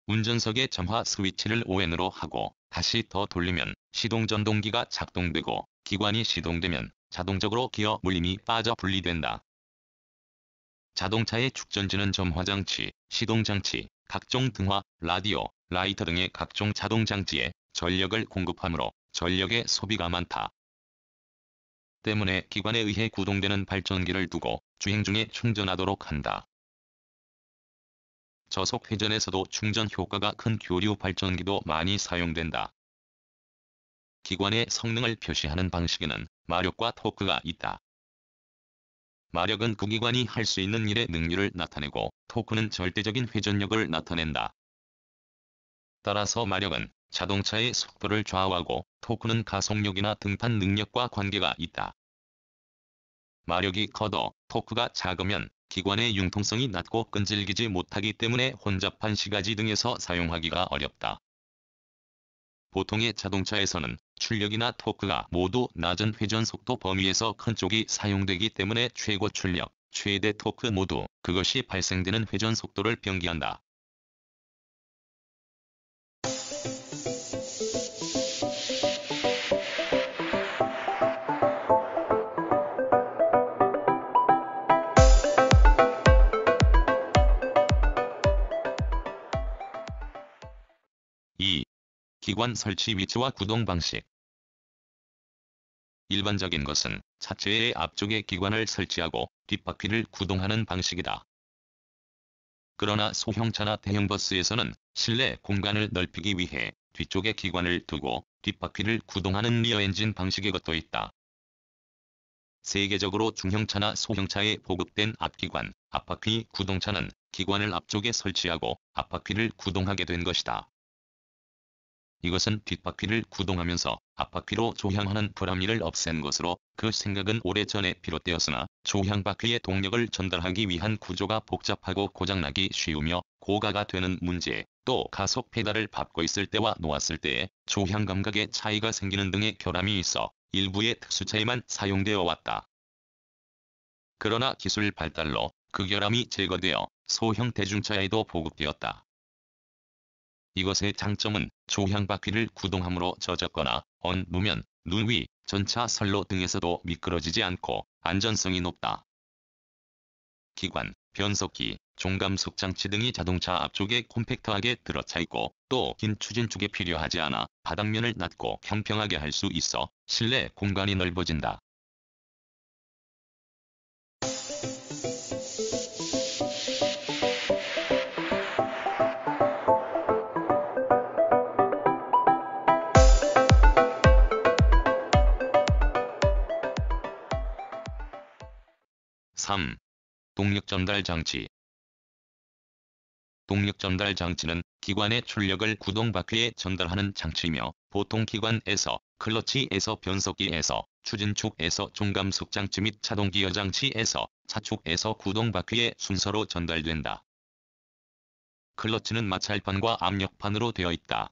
운전석의 점화 스위치를 ON으로 하고 다시 더 돌리면 시동 전동기가 작동되고 기관이 시동되면 자동적으로 기어 물림이 빠져 분리된다. 자동차의 축전지는 점화장치, 시동장치, 각종 등화, 라디오, 라이터 등의 각종 자동장치에 전력을 공급하므로 전력의 소비가 많다. 때문에 기관에 의해 구동되는 발전기를 두고 주행 중에 충전하도록 한다. 저속 회전에서도 충전 효과가 큰 교류 발전기도 많이 사용된다. 기관의 성능을 표시하는 방식에는 마력과 토크가 있다. 마력은 그 기관이 할 수 있는 일의 능률을 나타내고 토크는 절대적인 회전력을 나타낸다. 따라서 마력은 자동차의 속도를 좌우하고 토크는 가속력이나 등판 능력과 관계가 있다. 마력이 커도 토크가 작으면 기관의 융통성이 낮고 끈질기지 못하기 때문에 혼잡한 시가지 등에서 사용하기가 어렵다. 보통의 자동차에서는 출력이나 토크가 모두 낮은 회전 속도 범위에서 큰 쪽이 사용되기 때문에 최고 출력, 최대 토크 모두 그것이 발생되는 회전 속도를 변기한다. 기관 설치 위치와 구동 방식 일반적인 것은 차체의 앞쪽에 기관을 설치하고 뒷바퀴를 구동하는 방식이다. 그러나 소형차나 대형버스에서는 실내 공간을 넓히기 위해 뒤쪽에 기관을 두고 뒷바퀴를 구동하는 리어 엔진 방식의 것도 있다. 세계적으로 중형차나 소형차에 보급된 앞기관, 앞바퀴 구동차는 기관을 앞쪽에 설치하고 앞바퀴를 구동하게 된 것이다. 이것은 뒷바퀴를 구동하면서 앞바퀴로 조향하는 불합리를 없앤 것으로 그 생각은 오래전에 비롯되었으나 조향바퀴의 동력을 전달하기 위한 구조가 복잡하고 고장나기 쉬우며 고가가 되는 문제 또 가속 페달을 밟고 있을 때와 놓았을 때에 조향 감각의 차이가 생기는 등의 결함이 있어 일부의 특수차에만 사용되어 왔다. 그러나 기술 발달로 그 결함이 제거되어 소형 대중차에도 보급되었다. 이것의 장점은 조향바퀴를 구동함으로 젖었거나 언, 무면, 눈 위, 전차 선로 등에서도 미끄러지지 않고 안전성이 높다. 기관, 변속기, 종감속 장치 등이 자동차 앞쪽에 콤팩트하게 들어차 있고 또 긴 추진축에 필요하지 않아 바닥면을 낮고 평평하게 할 수 있어 실내 공간이 넓어진다. 3. 동력 전달 장치 동력 전달 장치는 기관의 출력을 구동바퀴에 전달하는 장치이며 보통 기관에서 클러치에서 변속기에서 추진축에서 종감속 장치 및 자동기어 장치에서 차축에서 구동바퀴에 순서로 전달된다. 클러치는 마찰판과 압력판으로 되어 있다.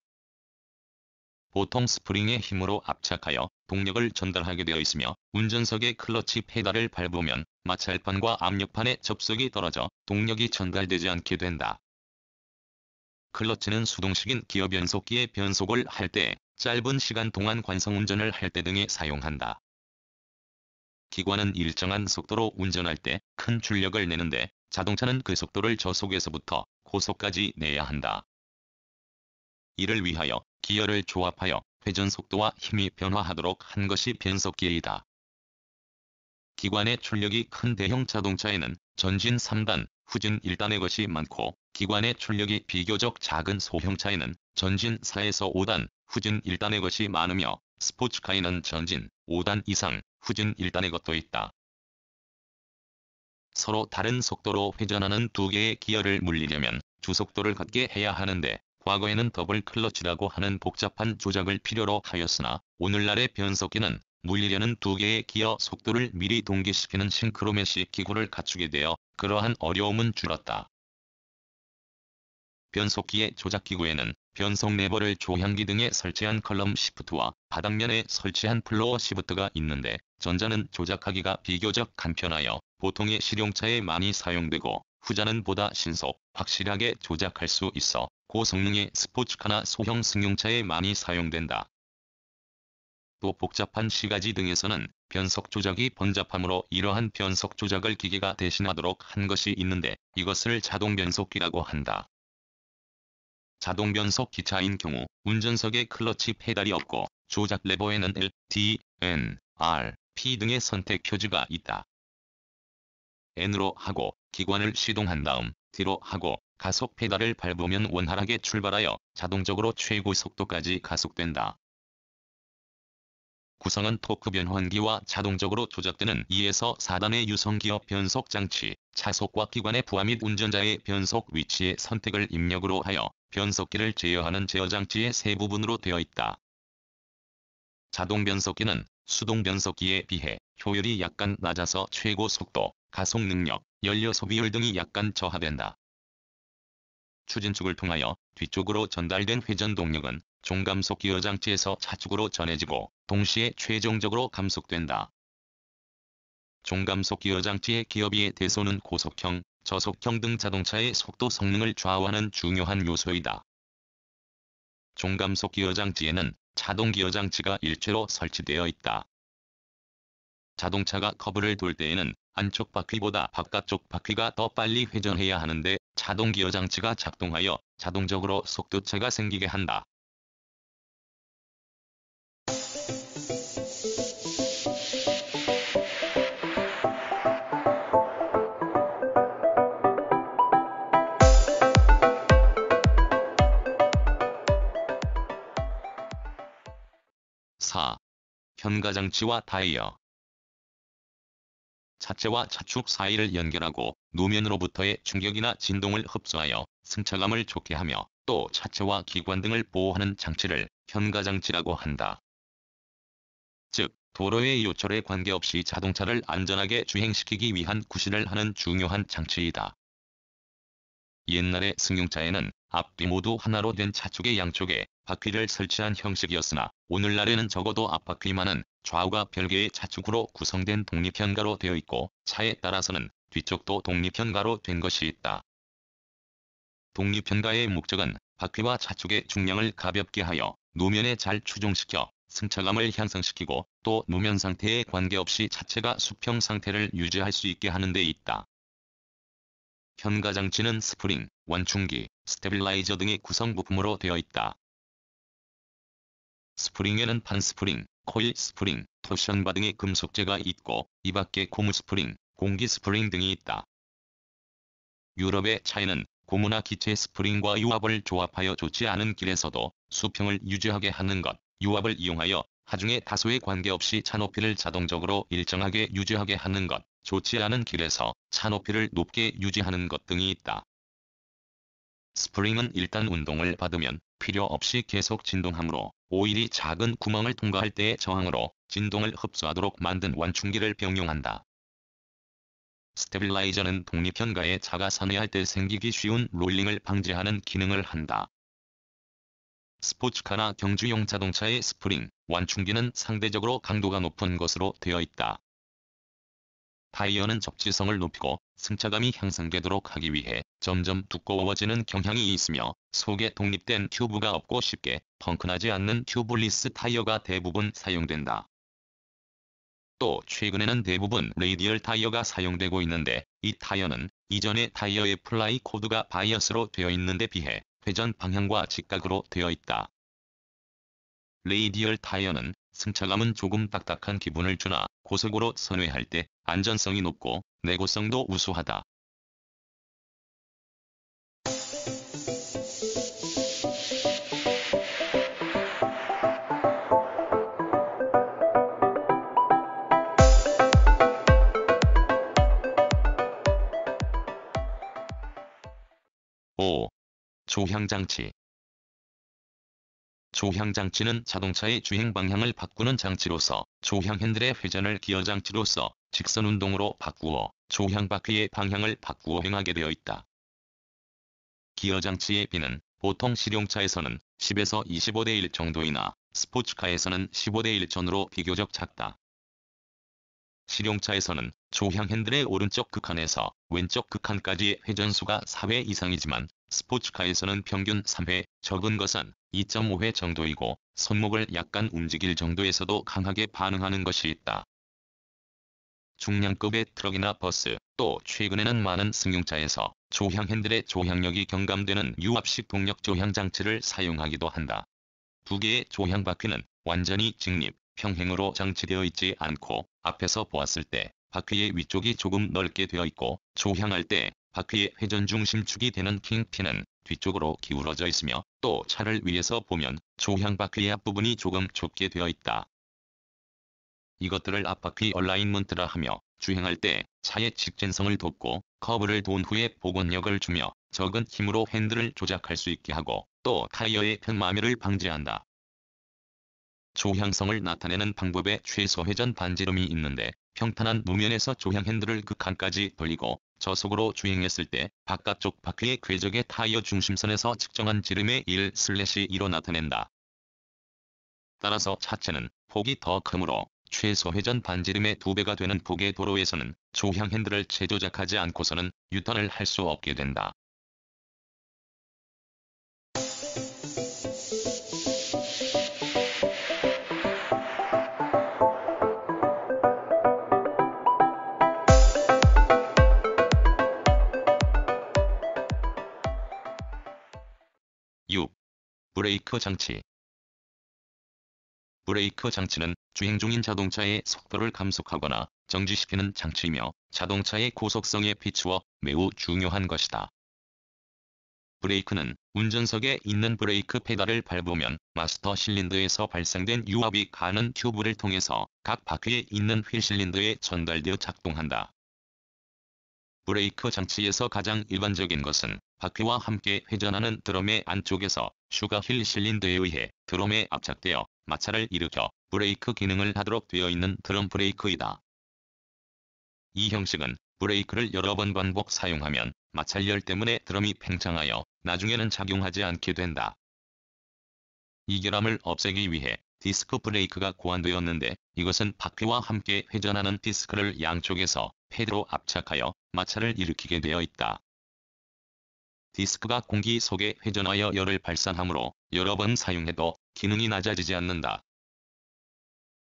보통 스프링의 힘으로 압착하여 동력을 전달하게 되어 있으며 운전석의 클러치 페달을 밟으면 마찰판과 압력판의 접속이 떨어져 동력이 전달되지 않게 된다. 클러치는 수동식인 기어 변속기의 변속을 할 때 짧은 시간 동안 관성 운전을 할 때 등에 사용한다. 기관은 일정한 속도로 운전할 때 큰 출력을 내는데 자동차는 그 속도를 저속에서부터 고속까지 내야 한다. 이를 위하여 기어를 조합하여 회전 속도와 힘이 변화하도록 한 것이 변속기이다. 기관의 출력이 큰 대형 자동차에는 전진 3단, 후진 1단의 것이 많고 기관의 출력이 비교적 작은 소형차에는 전진 4에서 5단, 후진 1단의 것이 많으며 스포츠카에는 전진 5단 이상, 후진 1단의 것도 있다. 서로 다른 속도로 회전하는 두 개의 기어를 물리려면 주속도를 갖게 해야 하는데 과거에는 더블 클러치라고 하는 복잡한 조작을 필요로 하였으나 오늘날의 변속기는 물리려는 두 개의 기어 속도를 미리 동기시키는 싱크로메시 기구를 갖추게 되어 그러한 어려움은 줄었다. 변속기의 조작기구에는 변속 레버를 조향기 등에 설치한 컬럼 시프트와 바닥면에 설치한 플로어 시프트가 있는데 전자는 조작하기가 비교적 간편하여 보통의 실용차에 많이 사용되고 후자는 보다 신속, 확실하게 조작할 수 있어 고성능의 스포츠카나 소형 승용차에 많이 사용된다. 또 복잡한 시가지 등에서는 변속 조작이 번잡함으로 이러한 변속 조작을 기계가 대신하도록 한 것이 있는데 이것을 자동 변속기라고 한다. 자동 변속 기차인 경우 운전석에 클러치 페달이 없고 조작 레버에는 L, D, N, R, P 등의 선택 표지가 있다. N으로 하고 기관을 시동한 다음 뒤로 하고 가속 페달을 밟으면 원활하게 출발하여 자동적으로 최고 속도까지 가속된다. 구성은 토크 변환기와 자동적으로 조작되는 2에서 4단의 유성기업 변속 장치, 차속과 기관의 부하 및 운전자의 변속 위치의 선택을 입력으로 하여 변속기를 제어하는 제어 장치의 세 부분으로 되어 있다. 자동 변속기는 수동 변속기에 비해 효율이 약간 낮아서 최고 속도, 가속 능력, 연료 소비율 등이 약간 저하된다. 추진축을 통하여 뒤쪽으로 전달된 회전 동력은 종감속 기어 장치에서 차축으로 전해지고 동시에 최종적으로 감속된다. 종감속 기어 장치의 기어비의 대소는 고속형, 저속형 등 자동차의 속도 성능을 좌우하는 중요한 요소이다. 종감속 기어 장치에는 자동 기어 장치가 일체로 설치되어 있다. 자동차가 커브를 돌 때에는 안쪽 바퀴보다 바깥쪽 바퀴가 더 빨리 회전해야 하는데 자동 기어 장치가 작동하여 자동적으로 속도차가 생기게 한다. 4. 현가장치와 타이어 차체와차축 사이를 연결하고 노면으로부터의 충격이나 진동을 흡수하여 승차감을 좋게 하며 또차체와 기관 등을 보호하는 장치를 현가장치라고 한다. 즉, 도로의 요철에 관계없이 자동차를 안전하게 주행시키기 위한 구실을 하는 중요한 장치이다. 옛날의 승용차에는 앞뒤 모두 하나로 된 차축의 양쪽에 바퀴를 설치한 형식이었으나 오늘날에는 적어도 앞바퀴만은 좌우가 별개의 차축으로 구성된 독립현가로 되어 있고 차에 따라서는 뒤쪽도 독립현가로 된 것이 있다. 독립현가의 목적은 바퀴와 차축의 중량을 가볍게 하여 노면에 잘 추종시켜 승차감을 향상시키고 또 노면 상태에 관계없이 차체가 수평 상태를 유지할 수 있게 하는 데 있다. 현가 장치는 스프링, 완충기, 스테빌라이저 등의 구성 부품으로 되어 있다. 스프링에는 판스프링, 코일 스프링, 토션바 등의 금속재가 있고 이 밖에 고무 스프링, 공기 스프링 등이 있다. 유럽의 차이는 고무나 기체 스프링과 유압을 조합하여 좋지 않은 길에서도 수평을 유지하게 하는 것, 유압을 이용하여 하중에 다소의 관계없이 차 높이를 자동적으로 일정하게 유지하게 하는 것, 좋지 않은 길에서 차 높이를 높게 유지하는 것 등이 있다. 스프링은 일단 운동을 받으면 필요 없이 계속 진동하므로 오일이 작은 구멍을 통과할 때의 저항으로 진동을 흡수하도록 만든 완충기를 병용한다. 스테빌라이저는 독립현가에 자가 산회할때 생기기 쉬운 롤링을 방지하는 기능을 한다. 스포츠카나 경주용 자동차의 스프링, 완충기는 상대적으로 강도가 높은 것으로 되어 있다. 타이어는 접지성을 높이고 승차감이 향상되도록 하기 위해 점점 두꺼워지는 경향이 있으며 속에 독립된 튜브가 없고 쉽게 펑크나지 않는 튜블리스 타이어가 대부분 사용된다. 또 최근에는 대부분 레이디얼 타이어가 사용되고 있는데 이 타이어는 이전의 타이어의 플라이 코드가 바이어스로 되어 있는데 비해 회전 방향과 직각으로 되어 있다. 레이디얼 타이어는 승차감은 조금 딱딱한 기분을 주나 고속으로 선회할 때 안전성이 높고 내구성도 우수하다. 5. 조향장치 조향 장치는 자동차의 주행 방향을 바꾸는 장치로서 조향 핸들의 회전을 기어 장치로서 직선 운동으로 바꾸어 조향 바퀴의 방향을 바꾸어 행하게 되어 있다. 기어 장치의 비는 보통 실용차에서는 10에서 25대 1 정도이나 스포츠카에서는 15대 1 전으로 비교적 작다. 실용차에서는 조향 핸들의 오른쪽 극한에서 왼쪽 극한까지의 회전수가 4회 이상이지만 스포츠카에서는 평균 3회, 적은 것은 2.5회 정도이고 손목을 약간 움직일 정도에서도 강하게 반응하는 것이 있다. 중량급의 트럭이나 버스, 또 최근에는 많은 승용차에서 조향 핸들의 조향력이 경감되는 유압식 동력 조향 장치를 사용하기도 한다. 두 개의 조향 바퀴는 완전히 직립, 평행으로 장치되어 있지 않고 앞에서 보았을 때 바퀴의 위쪽이 조금 넓게 되어 있고 조향할 때 바퀴의 회전 중심축이 되는 킹핀은 뒤쪽으로 기울어져 있으며 또 차를 위에서 보면 조향바퀴의 앞부분이 조금 좁게 되어 있다. 이것들을 앞바퀴 얼라인먼트라 하며 주행할 때 차의 직진성을 돕고 커브를 돈 후에 복원력을 주며 적은 힘으로 핸들을 조작할 수 있게 하고 또 타이어의 편마미를 방지한다. 조향성을 나타내는 방법에 최소 회전 반지름이 있는데 평탄한 무면에서 조향 핸들을 극한까지 돌리고 저속으로 주행했을 때 바깥쪽 바퀴의 궤적의 타이어 중심선에서 측정한 지름의 1/2로 슬래시 나타낸다. 따라서 차체는 폭이 더 크므로 최소 회전 반지름의 2배가 되는 북의 도로에서는 조향 핸들을 재조작하지 않고서는 유턴을 할 수 없게 된다. 브레이크 장치 브레이크 장치는 주행 중인 자동차의 속도를 감속하거나 정지시키는 장치이며 자동차의 고속성에 비추어 매우 중요한 것이다. 브레이크는 운전석에 있는 브레이크 페달을 밟으면 마스터 실린더에서 발생된 유압이 가는 튜브를 통해서 각 바퀴에 있는 휠 실린더에 전달되어 작동한다. 브레이크 장치에서 가장 일반적인 것은 바퀴와 함께 회전하는 드럼의 안쪽에서 슈가힐 실린더에 의해 드럼에 압착되어 마찰을 일으켜 브레이크 기능을 하도록 되어 있는 드럼 브레이크이다. 이 형식은 브레이크를 여러 번 반복 사용하면 마찰열 때문에 드럼이 팽창하여 나중에는 작용하지 않게 된다. 이 결함을 없애기 위해 디스크 브레이크가 고안되었는데 이것은 바퀴와 함께 회전하는 디스크를 양쪽에서 패드로 압착하여 마찰을 일으키게 되어 있다. 디스크가 공기 속에 회전하여 열을 발산하므로 여러 번 사용해도 기능이 낮아지지 않는다.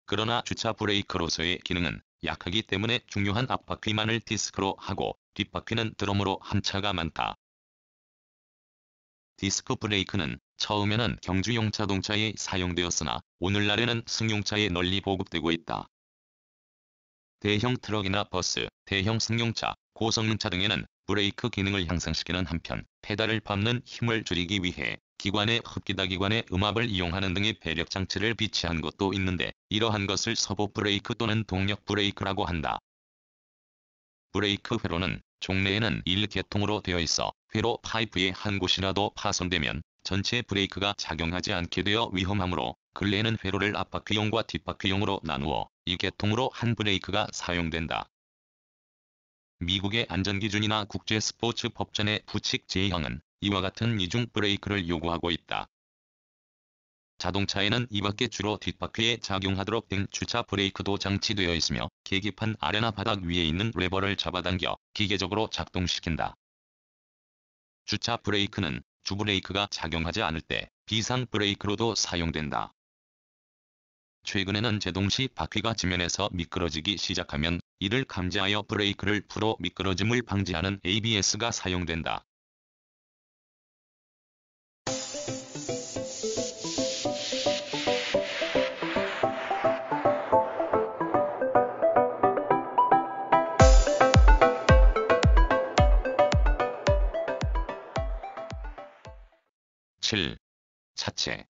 그러나 주차 브레이크로서의 기능은 약하기 때문에 중요한 앞바퀴만을 디스크로 하고 뒷바퀴는 드럼으로 한차가 많다. 디스크 브레이크는 처음에는 경주용 자동차에 사용되었으나 오늘날에는 승용차에 널리 보급되고 있다. 대형 트럭이나 버스, 대형 승용차, 고성능차 등에는 브레이크 기능을 향상시키는 한편 페달을 밟는 힘을 줄이기 위해 기관의 흡기다 기관의 음압을 이용하는 등의 배력 장치를 비치한 것도 있는데 이러한 것을 서보 브레이크 또는 동력 브레이크라고 한다. 브레이크 회로는 종래에는 1개통으로 되어 있어 회로 파이프의 한 곳이라도 파손되면 전체 브레이크가 작용하지 않게 되어 위험하므로 근래에는 회로를 앞바퀴용과 뒷바퀴용으로 나누어 2개통으로한 브레이크가 사용된다. 미국의 안전기준이나 국제 스포츠 법전의 부칙 제형은 이와 같은 이중 브레이크를 요구하고 있다. 자동차에는 이밖에 주로 뒷바퀴에 작용하도록 된 주차 브레이크도 장치되어 있으며 계기판 아래나 바닥 위에 있는 레버를 잡아당겨 기계적으로 작동시킨다. 주차 브레이크는 주브레이크가 작용하지 않을 때 비상 브레이크로도 사용된다. 최근에는 제동 시 바퀴가 지면에서 미끄러지기 시작하면 이를 감지하여 브레이크를 풀어 미끄러짐을 방지하는 ABS가 사용된다. 자체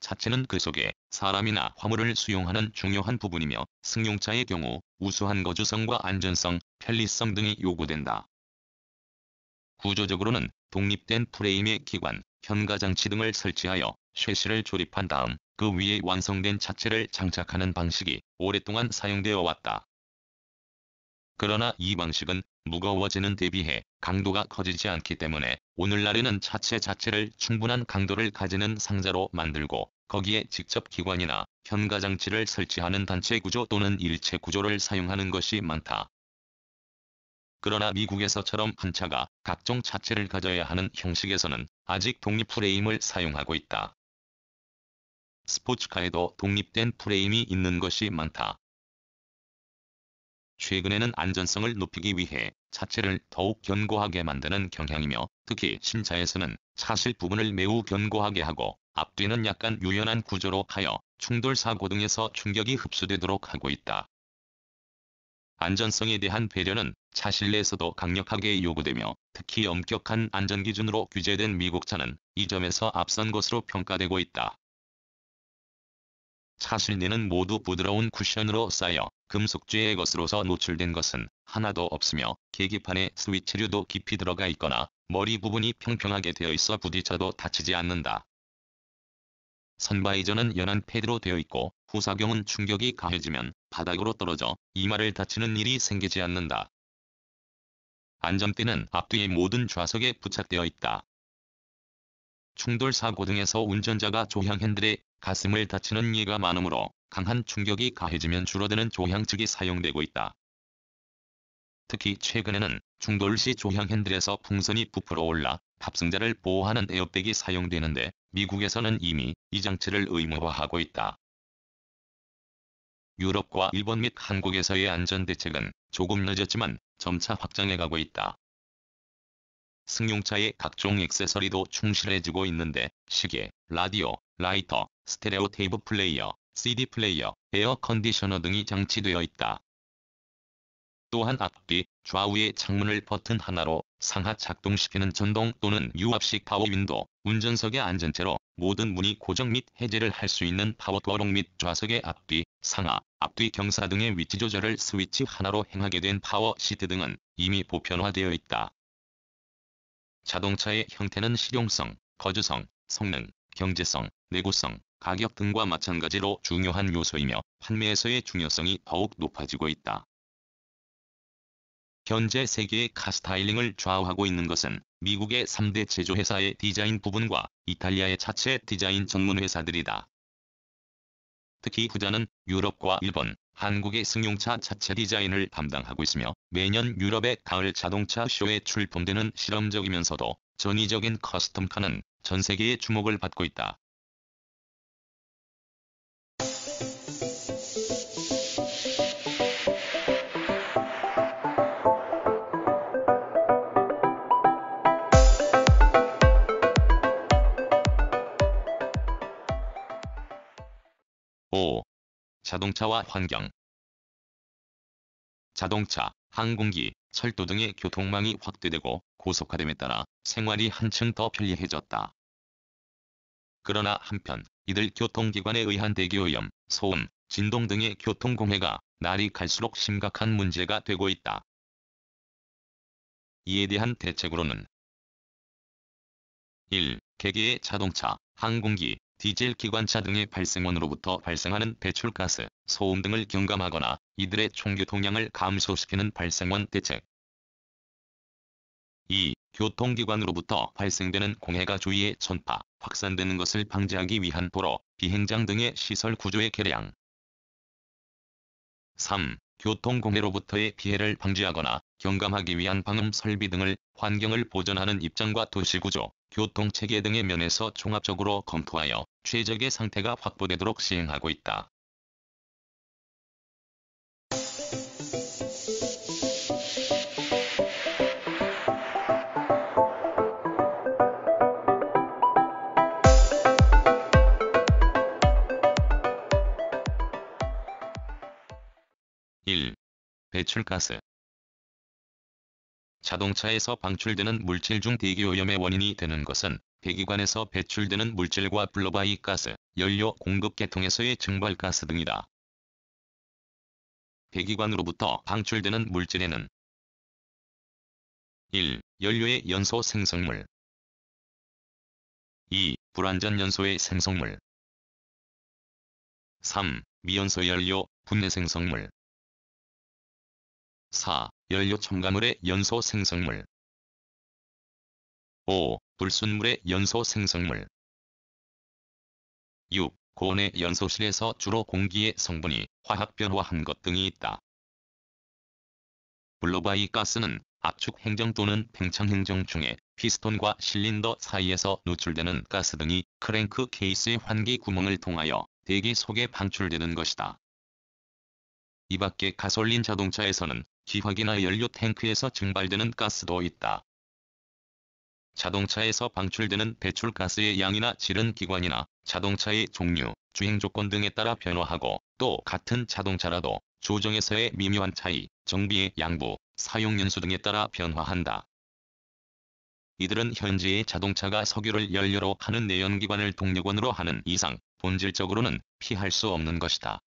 자체는 그 속에 사람이나 화물을 수용하는 중요한 부분이며 승용차의 경우 우수한 거주성과 안전성, 편리성 등이 요구된다. 구조적으로는 독립된 프레임의 기관, 현가장치 등을 설치하여 쉐시를 조립한 다음 그 위에 완성된 자체를 장착하는 방식이 오랫동안 사용되어 왔다. 그러나 이 방식은 무거워지는 대비해 강도가 커지지 않기 때문에 오늘날에는 차체 자체를 충분한 강도를 가지는 상자로 만들고 거기에 직접 기관이나 현가장치를 설치하는 단체 구조 또는 일체 구조를 사용하는 것이 많다. 그러나 미국에서처럼 한 차가 각종 차체를 가져야 하는 형식에서는 아직 독립 프레임을 사용하고 있다. 스포츠카에도 독립된 프레임이 있는 것이 많다. 최근에는 안전성을 높이기 위해 차체를 더욱 견고하게 만드는 경향이며 특히 신차에서는 차실 부분을 매우 견고하게 하고 앞뒤는 약간 유연한 구조로 하여 충돌 사고 등에서 충격이 흡수되도록 하고 있다. 안전성에 대한 배려는 차실내에서도 강력하게 요구되며 특히 엄격한 안전기준으로 규제된 미국차는 이 점에서 앞선 것으로 평가되고 있다. 차실내는 모두 부드러운 쿠션으로 쌓여 금속재의 것으로서 노출된 것은 하나도 없으며 계기판에 스위치류도 깊이 들어가 있거나 머리 부분이 평평하게 되어 있어 부딪혀도 다치지 않는다. 선바이저는 연한 패드로 되어 있고 후사경은 충격이 가해지면 바닥으로 떨어져 이마를 다치는 일이 생기지 않는다. 안전띠는 앞뒤의 모든 좌석에 부착되어 있다. 충돌 사고 등에서 운전자가 조향 핸들에 가슴을 다치는 예가 많으므로 강한 충격이 가해지면 줄어드는 조향 측이 사용되고 있다. 특히 최근에는 충돌시 조향 핸들에서 풍선이 부풀어 올라 탑승자를 보호하는 에어백이 사용되는데 미국에서는 이미 이 장치를 의무화하고 있다. 유럽과 일본 및 한국에서의 안전 대책은 조금 늦었지만 점차 확장해가고 있다. 승용차의 각종 액세서리도 충실해지고 있는데 시계, 라디오, 라이터, 스테레오 테이프 플레이어, CD 플레이어, 에어 컨디셔너 등이 장치되어 있다. 또한 앞뒤, 좌우의 창문을 버튼 하나로 상하 작동시키는 전동 또는 유압식 파워 윈도, 운전석의안전체로 모든 문이 고정 및 해제를 할 수 있는 파워 도어록 및 좌석의 앞뒤, 상하, 앞뒤 경사 등의 위치 조절을 스위치 하나로 행하게 된 파워 시트 등은 이미 보편화되어 있다. 자동차의 형태는 실용성, 거주성, 성능, 경제성, 내구성, 가격 등과 마찬가지로 중요한 요소이며 판매에서의 중요성이 더욱 높아지고 있다. 현재 세계의 카스타일링을 좌우하고 있는 것은 미국의 3대 제조회사의 디자인 부분과 이탈리아의 차체 디자인 전문회사들이다. 특히 후자는 유럽과 일본, 한국의 승용차 차체 디자인을 담당하고 있으며 매년 유럽의 가을 자동차 쇼에 출품되는 실험적이면서도 전위적인 커스텀카는 전 세계의 주목을 받고 있다. 5. 자동차와 환경 자동차, 항공기, 철도 등의 교통망이 확대되고 고속화됨에 따라 생활이 한층 더 편리해졌다. 그러나 한편 이들 교통기관에 의한 대기오염, 소음, 진동 등의 교통공해가 날이 갈수록 심각한 문제가 되고 있다. 이에 대한 대책으로는 1. 개개의 자동차, 항공기, 디젤 기관차 등의 발생원으로부터 발생하는 배출가스, 소음 등을 경감하거나 이들의 총교통량을 감소시키는 발생원 대책. 2. 교통기관으로부터 발생되는 공해가 주위에 전파, 확산되는 것을 방지하기 위한 도로, 비행장 등의 시설 구조의 개량. 3. 교통공해로부터의 피해를 방지하거나 경감하기 위한 방음 설비 등을 환경을 보전하는 입장과 도시구조, 교통체계 등의 면에서 종합적으로 검토하여 최적의 상태가 확보되도록 시행하고 있다. 배출가스 자동차에서 방출되는 물질 중 대기오염의 원인이 되는 것은 배기관에서 배출되는 물질과 블로바이 가스, 연료 공급 계통에서의 증발가스 등이다. 배기관으로부터 방출되는 물질에는 1. 연료의 연소 생성물 2. 불완전 연소의 생성물 3. 미연소 연료, 분해 생성물 4. 연료 첨가물의 연소 생성물 5. 불순물의 연소 생성물 6. 고온의 연소실에서 주로 공기의 성분이 화학 변화한 것 등이 있다. 블로바이 가스는 압축 행정 또는 팽창 행정 중에 피스톤과 실린더 사이에서 노출되는 가스 등이 크랭크 케이스의 환기 구멍을 통하여 대기 속에 방출되는 것이다. 이밖에 가솔린 자동차에서는 기화기나 연료 탱크에서 증발되는 가스도 있다. 자동차에서 방출되는 배출가스의 양이나 질은 기관이나 자동차의 종류, 주행 조건 등에 따라 변화하고 또 같은 자동차라도 조정에서의 미묘한 차이, 정비의 양부, 사용 연수 등에 따라 변화한다. 이들은 현재의 자동차가 석유를 연료로 하는 내연기관을 동력원으로 하는 이상 본질적으로는 피할 수 없는 것이다.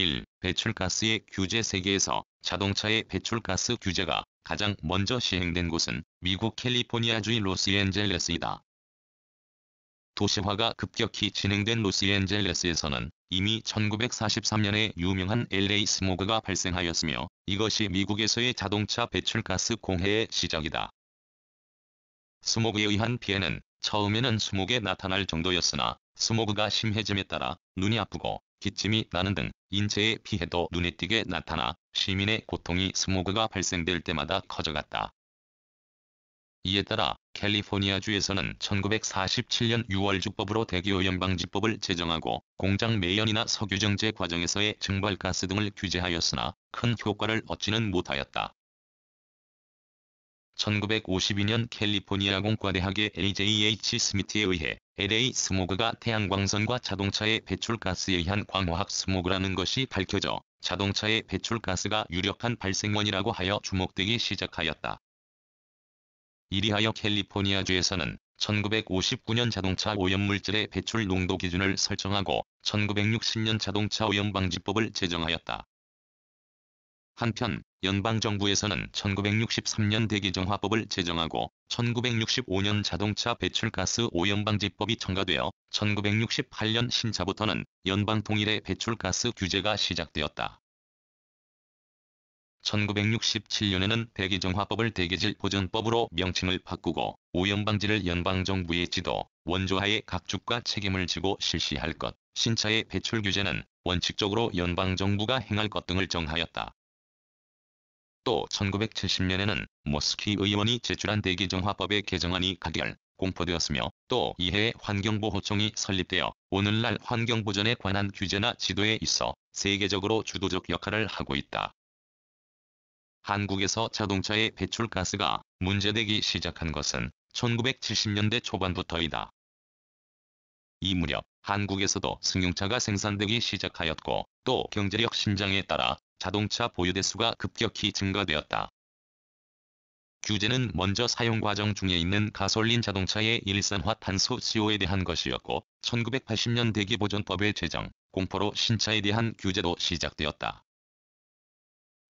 1. 배출가스의 규제 세계에서 자동차의 배출가스 규제가 가장 먼저 시행된 곳은 미국 캘리포니아주의 로스앤젤레스이다. 도시화가 급격히 진행된 로스앤젤레스에서는 이미 1943년에 유명한 LA 스모그가 발생하였으며 이것이 미국에서의 자동차 배출가스 공해의 시작이다. 스모그에 의한 피해는 처음에는 수목에 나타날 정도였으나 스모그가 심해짐에 따라 눈이 아프고 기침이 나는 등 인체의 피해도 눈에 띄게 나타나 시민의 고통이 스모그가 발생될 때마다 커져갔다. 이에 따라 캘리포니아주에서는 1947년 6월 주법으로 대기오염방지법을 제정하고 공장 매연이나 석유정제 과정에서의 증발가스 등을 규제하였으나 큰 효과를 얻지는 못하였다. 1952년 캘리포니아 공과대학의 AJH 스미트에 의해 LA 스모그가 태양광선과 자동차의 배출가스에 의한 광화학 스모그라는 것이 밝혀져 자동차의 배출가스가 유력한 발생원이라고 하여 주목되기 시작하였다. 이리하여 캘리포니아주에서는 1959년 자동차 오염물질의 배출 농도 기준을 설정하고 1960년 자동차 오염방지법을 제정하였다. 한편 연방정부에서는 1963년 대기정화법을 제정하고 1965년 자동차 배출가스 오염방지법이 첨가되어 1968년 신차부터는 연방 통일의 배출가스 규제가 시작되었다. 1967년에는 대기정화법을 대기질 보전법으로 명칭을 바꾸고 오염방지를 연방정부의 지도, 원조하에 각주과 책임을 지고 실시할 것, 신차의 배출 규제는 원칙적으로 연방정부가 행할 것 등을 정하였다. 또 1970년에는 모스키 의원이 제출한 대기정화법의 개정안이 가결, 공포되었으며 또 이해 의 환경보호청이 설립되어 오늘날 환경보전에 관한 규제나 지도에 있어 세계적으로 주도적 역할을 하고 있다. 한국에서 자동차의 배출가스가 문제되기 시작한 것은 1970년대 초반부터이다. 이 무렵 한국에서도 승용차가 생산되기 시작하였고 또 경제력 신장에 따라 자동차 보유대수가 급격히 증가되었다. 규제는 먼저 사용 과정 중에 있는 가솔린 자동차의 일산화 탄소 c o 에 대한 것이었고 1980년 대기보전법의 제정, 공포로 신차에 대한 규제도 시작되었다.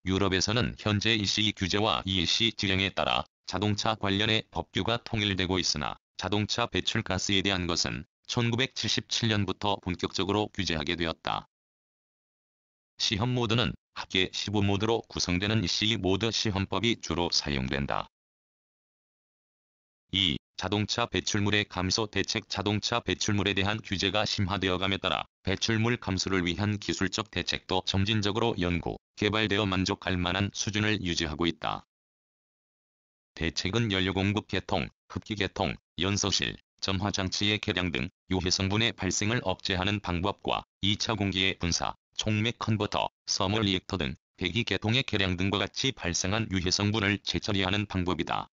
유럽에서는 현재 EC 규제와 EEC 지령에 따라 자동차 관련의 법규가 통일되고 있으나 자동차 배출가스에 대한 것은 1977년부터 본격적으로 규제하게 되었다. 시험 모드는 합계 15모드로 구성되는 CE 모드 시험법이 주로 사용된다. 2. 자동차 배출물의 감소 대책 자동차 배출물에 대한 규제가 심화되어감에 따라 배출물 감소를 위한 기술적 대책도 점진적으로 연구, 개발되어 만족할 만한 수준을 유지하고 있다. 대책은 연료 공급 개통, 흡기 개통, 연소실, 점화장치의 개량 등 유해 성분의 발생을 억제하는 방법과 2차 공기의 분사, 종맥 컨버터, 서멀 리액터 등 배기 계통의 계량 등과 같이 발생한 유해 성분을 재처리하는 방법이다.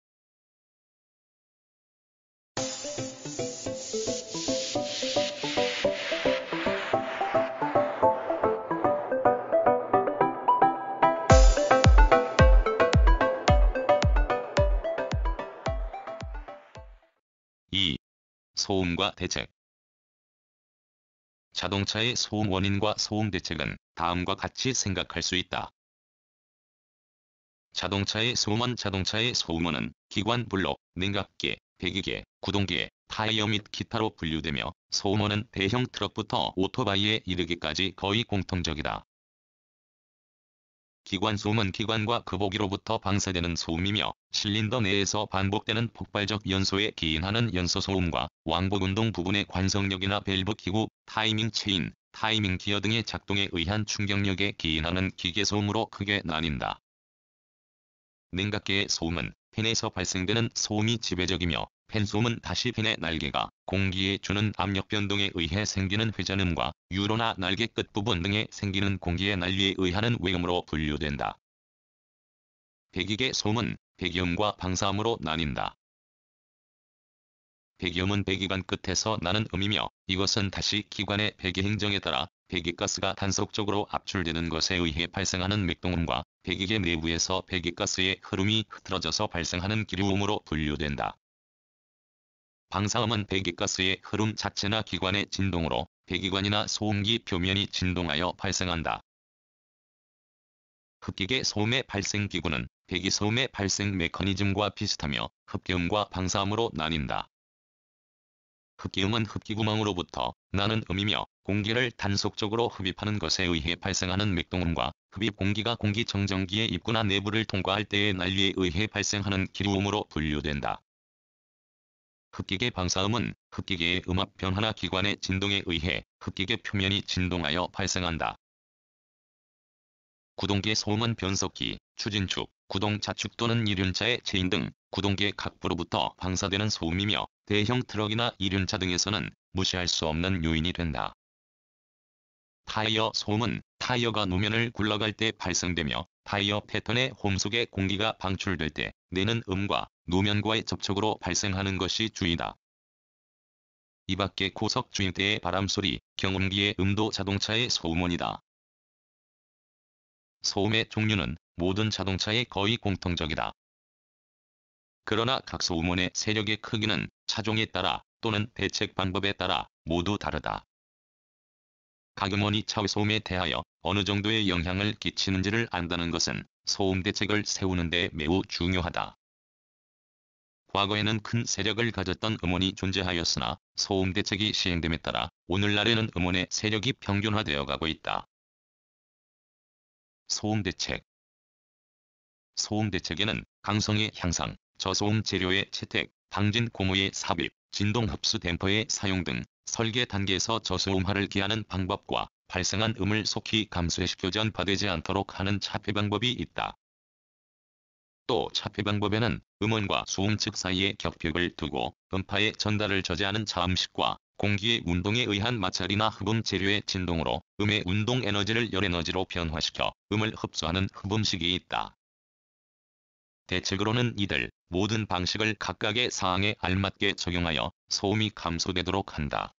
2. 소음과 대책 자동차의 소음 원인과 소음 대책은 다음과 같이 생각할 수 있다. 자동차의 소음은 자동차의 소음은 기관 블록, 냉각기, 배기계, 구동계, 타이어 및 기타로 분류되며 소음원은 대형 트럭부터 오토바이에 이르기까지 거의 공통적이다. 기관소음은 기관과 그보기로부터 방사되는 소음이며 실린더 내에서 반복되는 폭발적 연소에 기인하는 연소소음과 왕복운동 부분의 관성력이나 밸브 기구, 타이밍 체인, 타이밍 기어 등의 작동에 의한 충격력에 기인하는 기계소음으로 크게 나뉜다. 냉각계의 소음은 팬에서 발생되는 소음이 지배적이며 팬솜은 다시 팬의 날개가 공기에 주는 압력 변동에 의해 생기는 회전음과 유로나 날개 끝부분 등에 생기는 공기의 난리에 의하는 외음으로 분류된다. 배기계 솜은 배기음과 방사음으로 나뉜다. 배기음은 배기관 끝에서 나는 음이며 이것은 다시 기관의 배기 행정에 따라 배기가스가 단속적으로 압출되는 것에 의해 발생하는 맥동음과 배기계 내부에서 배기가스의 흐름이 흐트러져서 발생하는 기류음으로 분류된다. 방사음은 배기가스의 흐름 자체나 기관의 진동으로 배기관이나 소음기 표면이 진동하여 발생한다. 흡기계 소음의 발생 기구는 배기 소음의 발생 메커니즘과 비슷하며 흡기음과 방사음으로 나뉜다. 흡기음은 흡기구멍으로부터 나는 음이며 공기를 단속적으로 흡입하는 것에 의해 발생하는 맥동음과 흡입 공기가 공기정전기에 입구나 내부를 통과할 때의 난리에 의해 발생하는 기류음으로 분류된다. 흡기계 방사음은 흡기계의 음압 변화나 기관의 진동에 의해 흡기계 표면이 진동하여 발생한다. 구동계 소음은 변속기, 추진축, 구동자축 또는 이륜차의 체인 등 구동계 각부로부터 방사되는 소음이며 대형 트럭이나 이륜차 등에서는 무시할 수 없는 요인이 된다. 타이어 소음은 타이어가 노면을 굴러갈 때 발생되며 타이어 패턴의 홈속에 공기가 방출될 때 내는 음과 노면과의 접촉으로 발생하는 것이 주의다. 이 밖에 고속 주행때의 바람소리, 경운기의 음도 자동차의 소음원이다. 소음의 종류는 모든 자동차에 거의 공통적이다. 그러나 각 소음원의 세력의 크기는 차종에 따라 또는 대책 방법에 따라 모두 다르다. 가금원이 차외소음에 대하여 어느 정도의 영향을 끼치는지를 안다는 것은 소음 대책을 세우는 데 매우 중요하다. 과거에는 큰 세력을 가졌던 음원이 존재하였으나 소음 대책이 시행됨에 따라 오늘날에는 음원의 세력이 평균화되어 가고 있다. 소음 대책 소음 대책에는 강성의 향상, 저소음 재료의 채택, 방진 고무의 삽입, 진동 흡수 댐퍼의 사용 등 설계 단계에서 저소음화를 기하는 방법과 발생한 음을 속히 감소시켜 전파되지 않도록 하는 차폐 방법이 있다. 또 차폐 방법에는 음원과 수음 측 사이에 격벽을 두고 음파의 전달을 저지하는 차음식과 공기의 운동에 의한 마찰이나 흡음 재료의 진동으로 음의 운동 에너지를 열 에너지로 변화시켜 음을 흡수하는 흡음식이 있다. 대책으로는 이들 모든 방식을 각각의 사항에 알맞게 적용하여 소음이 감소되도록 한다.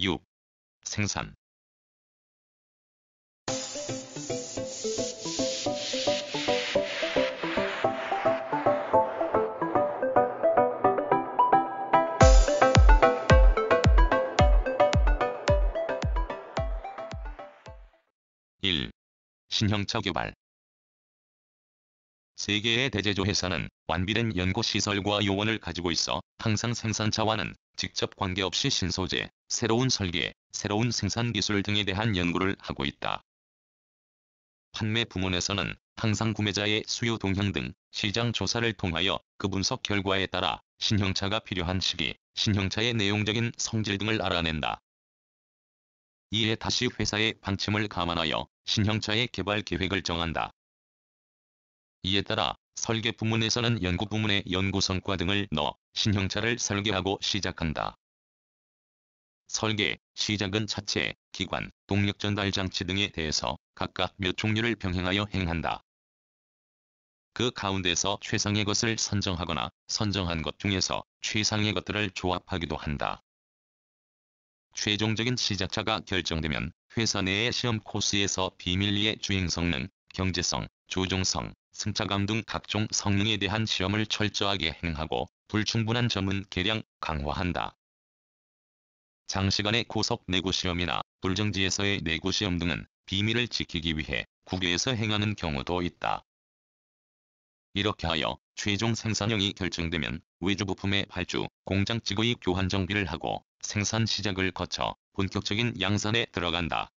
6. 생산 1. 신형차 개발 세개의 대제조 회사는 완비된 연구시설과 요원을 가지고 있어 항상 생산자와는 직접 관계없이 신소재, 새로운 설계, 새로운 생산 기술 등에 대한 연구를 하고 있다. 판매 부문에서는 항상 구매자의 수요 동향 등 시장 조사를 통하여 그 분석 결과에 따라 신형차가 필요한 시기, 신형차의 내용적인 성질 등을 알아낸다. 이에 다시 회사의 방침을 감안하여 신형차의 개발 계획을 정한다. 이에 따라 설계 부문에서는 연구 부문의 연구 성과 등을 넣어 신형차를 설계하고 시작한다. 설계, 시작은 차체, 기관, 동력 전달 장치 등에 대해서 각각 몇 종류를 병행하여 행한다. 그 가운데서 최상의 것을 선정하거나 선정한 것 중에서 최상의 것들을 조합하기도 한다. 최종적인 시작차가 결정되면 회사 내의 시험 코스에서 비밀리에 주행 성능, 경제성, 조종성, 승차감 등 각종 성능에 대한 시험을 철저하게 행하고 불충분한 점은 개량, 강화한다. 장시간의 고속 내구시험이나 불정지에서의 내구시험 등은 비밀을 지키기 위해 국외에서 행하는 경우도 있다. 이렇게 하여 최종 생산형이 결정되면 외주 부품의 발주, 공장 직의 교환 정비를 하고 생산 시작을 거쳐 본격적인 양산에 들어간다.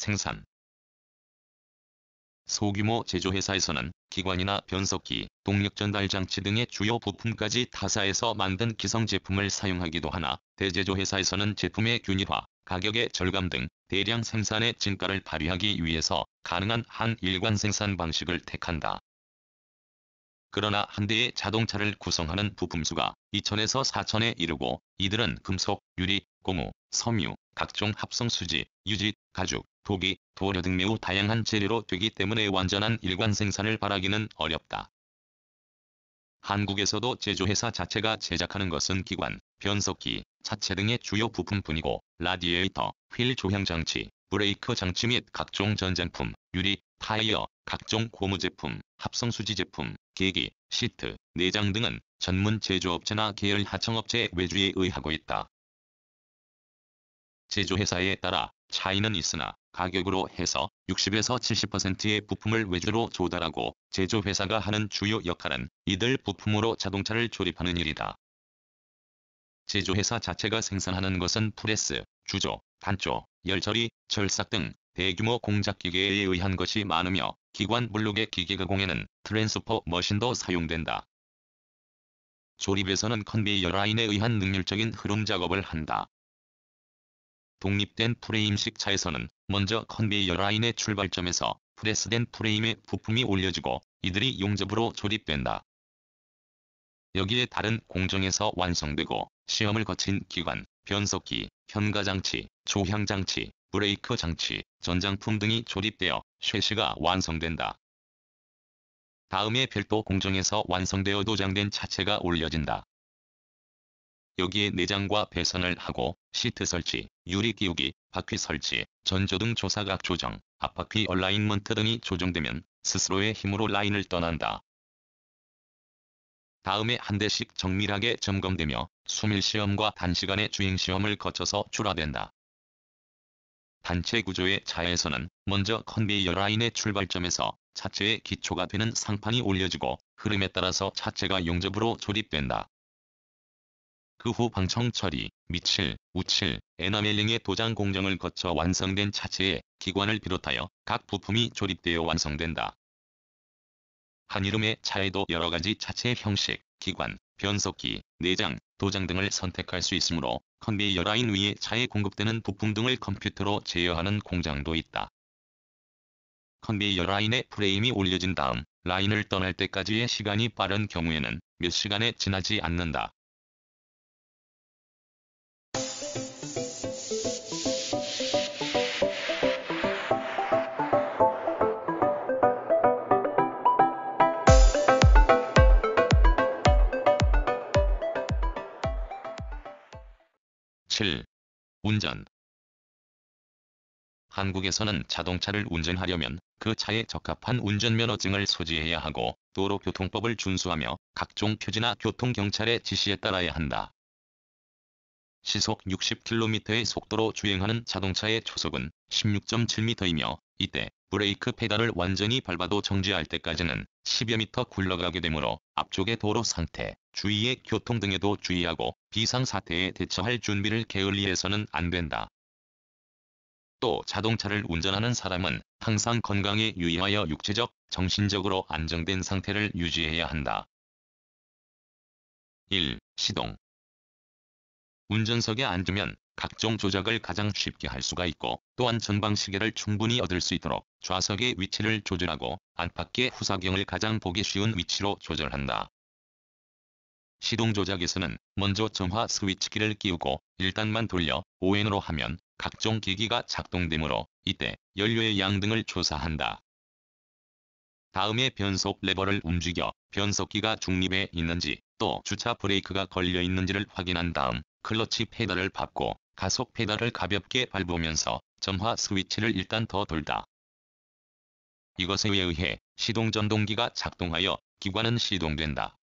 생산 소규모 제조회사에서는 기관이나 변속기, 동력 전달 장치 등의 주요 부품까지 타사에서 만든 기성 제품을 사용하기도 하나 대제조회사에서는 제품의 균일화, 가격의 절감 등 대량 생산의 진가를 발휘하기 위해서 가능한 한 일관 생산 방식을 택한다. 그러나 한 대의 자동차를 구성하는 부품수가 2천에서 4천에 이르고 이들은 금속, 유리, 고무, 섬유, 각종 합성수지, 유지, 가죽, 독이, 도료 등 매우 다양한 재료로 되기 때문에 완전한 일관 생산을 바라기는 어렵다. 한국에서도 제조회사 자체가 제작하는 것은 기관, 변속기, 차체 등의 주요 부품뿐이고 라디에이터, 휠 조향 장치, 브레이크 장치 및 각종 전장품, 유리, 타이어, 각종 고무 제품, 합성 수지 제품, 계기, 시트, 내장 등은 전문 제조업체나 계열 하청업체 외주에 의하고 있다. 제조회사에 따라 차이는 있으나 가격으로 해서 60에서 70%의 부품을 외주로 조달하고 제조회사가 하는 주요 역할은 이들 부품으로 자동차를 조립하는 일이다. 제조회사 자체가 생산하는 것은 프레스, 주조, 단조, 열처리, 절삭 등 대규모 공작기계에 의한 것이 많으며 기관 블록의 기계 가공에는 트랜스퍼 머신도 사용된다. 조립에서는 컨베이어 라인에 의한 능률적인 흐름 작업을 한다. 독립된 프레임식 차에서는 먼저 컨베이어 라인의 출발점에서 프레스된 프레임의 부품이 올려지고 이들이 용접으로 조립된다. 여기에 다른 공정에서 완성되고 시험을 거친 기관, 변속기, 현가장치, 조향장치, 브레이크 장치, 전장품 등이 조립되어 쉐시가 완성된다. 다음에 별도 공정에서 완성되어 도장된 차체가 올려진다. 여기에 내장과 배선을 하고 시트 설치, 유리 끼우기, 바퀴 설치, 전조등 조사각 조정, 앞바퀴 얼라인먼트 등이 조정되면 스스로의 힘으로 라인을 떠난다. 다음에 한 대씩 정밀하게 점검되며 수밀시험과 단시간의 주행시험을 거쳐서 출하된다. 단체 구조의 차에서는 먼저 컨베이어 라인의 출발점에서 차체의 기초가 되는 상판이 올려지고 흐름에 따라서 차체가 용접으로 조립된다. 그후 방청 처리, 미칠, 우칠, 에나멜링의 도장 공정을 거쳐 완성된 차체에 기관을 비롯하여 각 부품이 조립되어 완성된다. 한 이름의 차에도 여러가지 차체 형식, 기관, 변속기, 내장, 도장 등을 선택할 수 있으므로 컨베이어 라인 위에 차에 공급되는 부품 등을 컴퓨터로 제어하는 공장도 있다. 컨베이어 라인에 프레임이 올려진 다음 라인을 떠날 때까지의 시간이 빠른 경우에는 몇 시간에 지나지 않는다. 7. 운전 한국에서는 자동차를 운전하려면 그 차에 적합한 운전면허증을 소지해야 하고 도로교통법을 준수하며 각종 표지나 교통경찰의 지시에 따라야 한다. 시속 60km의 속도로 주행하는 자동차의 초속은 16.7m이며 이때 브레이크 페달을 완전히 밟아도 정지할 때까지는 10여 미터 굴러가게 되므로 앞쪽의 도로 상태, 주위의 교통 등에도 주의하고 비상사태에 대처할 준비를 게을리해서는 안 된다. 또 자동차를 운전하는 사람은 항상 건강에 유의하여 육체적, 정신적으로 안정된 상태를 유지해야 한다. 1. 시동 운전석에 앉으면 각종 조작을 가장 쉽게 할 수가 있고 또한 전방시계를 충분히 얻을 수 있도록 좌석의 위치를 조절하고 안팎의 후사경을 가장 보기 쉬운 위치로 조절한다. 시동 조작에서는 먼저 정화 스위치키를 끼우고 1단만 돌려 ON으로 하면 각종 기기가 작동되므로 이때 연료의 양 등을 조사한다. 다음에 변속 레버를 움직여 변속기가 중립에 있는지 또 주차 브레이크가 걸려 있는지를 확인한 다음 클러치 페달을 밟고 가속 페달을 가볍게 밟으면서 점화 스위치를 일단 더 돌다. 이것에 의해 시동 전동기가 작동하여 기관은 시동된다.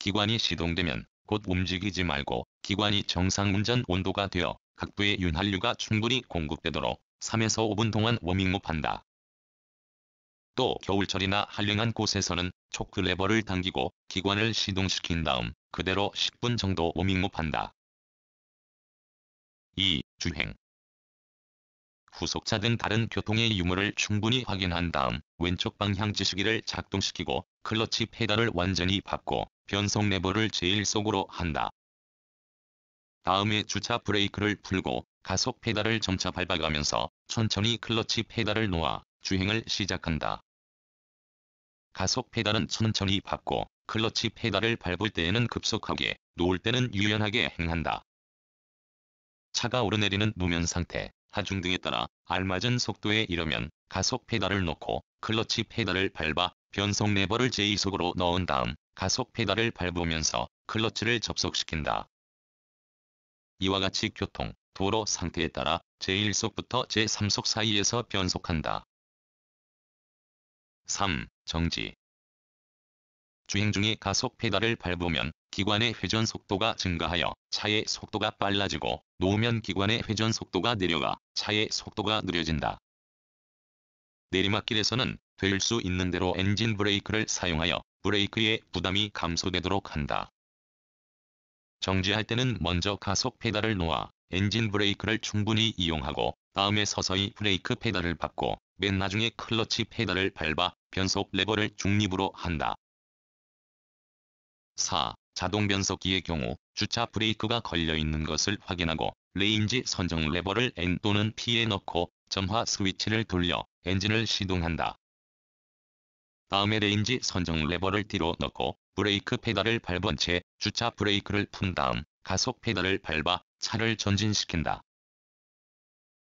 기관이 시동되면 곧 움직이지 말고 기관이 정상 운전 온도가 되어 각부의 윤활유가 충분히 공급되도록 3에서 5분 동안 워밍업한다. 또 겨울철이나 한량한 곳에서는 초크 레버를 당기고 기관을 시동시킨 다음 그대로 10분 정도 워밍업한다. 2. 주행 후속차 등 다른 교통의 유무를 충분히 확인한 다음 왼쪽 방향 지시기를 작동시키고 클러치 페달을 완전히 밟고 변속 레버를 제일 속으로 한다. 다음에 주차 브레이크를 풀고 가속 페달을 점차 밟아가면서 천천히 클러치 페달을 놓아 주행을 시작한다. 가속 페달은 천천히 밟고 클러치 페달을 밟을 때에는 급속하게, 놓을 때는 유연하게 행한다. 차가 오르내리는 무면 상태, 하중 등에 따라 알맞은 속도에 이르면 가속 페달을 놓고 클러치 페달을 밟아 변속 레버를 제2속으로 넣은 다음 가속 페달을 밟으면서 클러치를 접속시킨다. 이와 같이 교통, 도로 상태에 따라 제1속부터 제3속 사이에서 변속한다. 3. 정지 주행 중에 가속 페달을 밟으면 기관의 회전 속도가 증가하여 차의 속도가 빨라지고 노으면 기관의 회전 속도가 내려가 차의 속도가 느려진다. 내리막길에서는 될 수 있는 대로 엔진 브레이크를 사용하여 브레이크의 부담이 감소되도록 한다. 정지할 때는 먼저 가속 페달을 놓아 엔진 브레이크를 충분히 이용하고 다음에 서서히 브레이크 페달을 밟고 맨 나중에 클러치 페달을 밟아 변속 레버를 중립으로 한다. 4. 자동 변속기의 경우 주차 브레이크가 걸려있는 것을 확인하고 레인지 선정 레버를 N 또는 P에 넣고 점화 스위치를 돌려 엔진을 시동한다. 다음에 레인지 선정 레버를 뒤로 넣고 브레이크 페달을 밟은 채 주차 브레이크를 푼 다음 가속 페달을 밟아 차를 전진시킨다.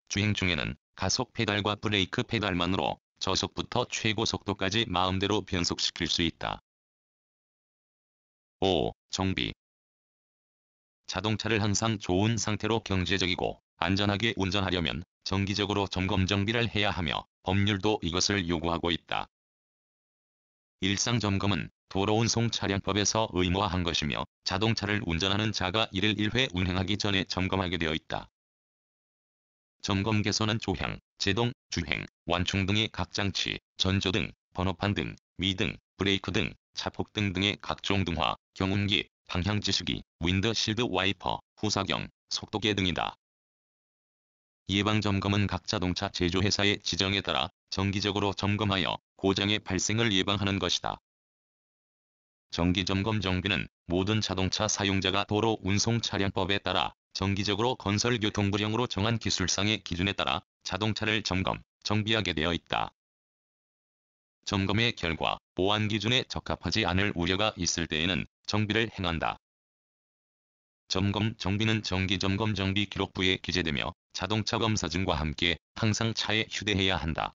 주행 중에는 가속 페달과 브레이크 페달만으로 저속부터 최고 속도까지 마음대로 변속시킬 수 있다. 5. 정비 자동차를 항상 좋은 상태로 경제적이고 안전하게 운전하려면 정기적으로 점검 정비를 해야 하며 법률도 이것을 요구하고 있다. 일상 점검은 도로운송 차량법에서 의무화한 것이며 자동차를 운전하는 자가 이를 1회 운행하기 전에 점검하게 되어 있다. 점검 개선은 조향, 제동, 주행, 완충 등의 각 장치, 전조 등, 번호판 등, 미등, 브레이크 등, 차폭등 등의 각종 등화, 경운기, 방향지시기, 윈드실드 와이퍼, 후사경, 속도계 등이다. 예방점검은 각 자동차 제조회사의 지정에 따라 정기적으로 점검하여 고장의 발생을 예방하는 것이다. 정기점검 정비는 모든 자동차 사용자가 도로 운송 차량법에 따라 정기적으로 건설교통부령으로 정한 기술상의 기준에 따라 자동차를 점검, 정비하게 되어 있다. 점검의 결과 보안 기준에 적합하지 않을 우려가 있을 때에는 정비를 행한다. 점검 정비는 정기 점검 정비 기록부에 기재되며 자동차 검사증과 함께 항상 차에 휴대해야 한다.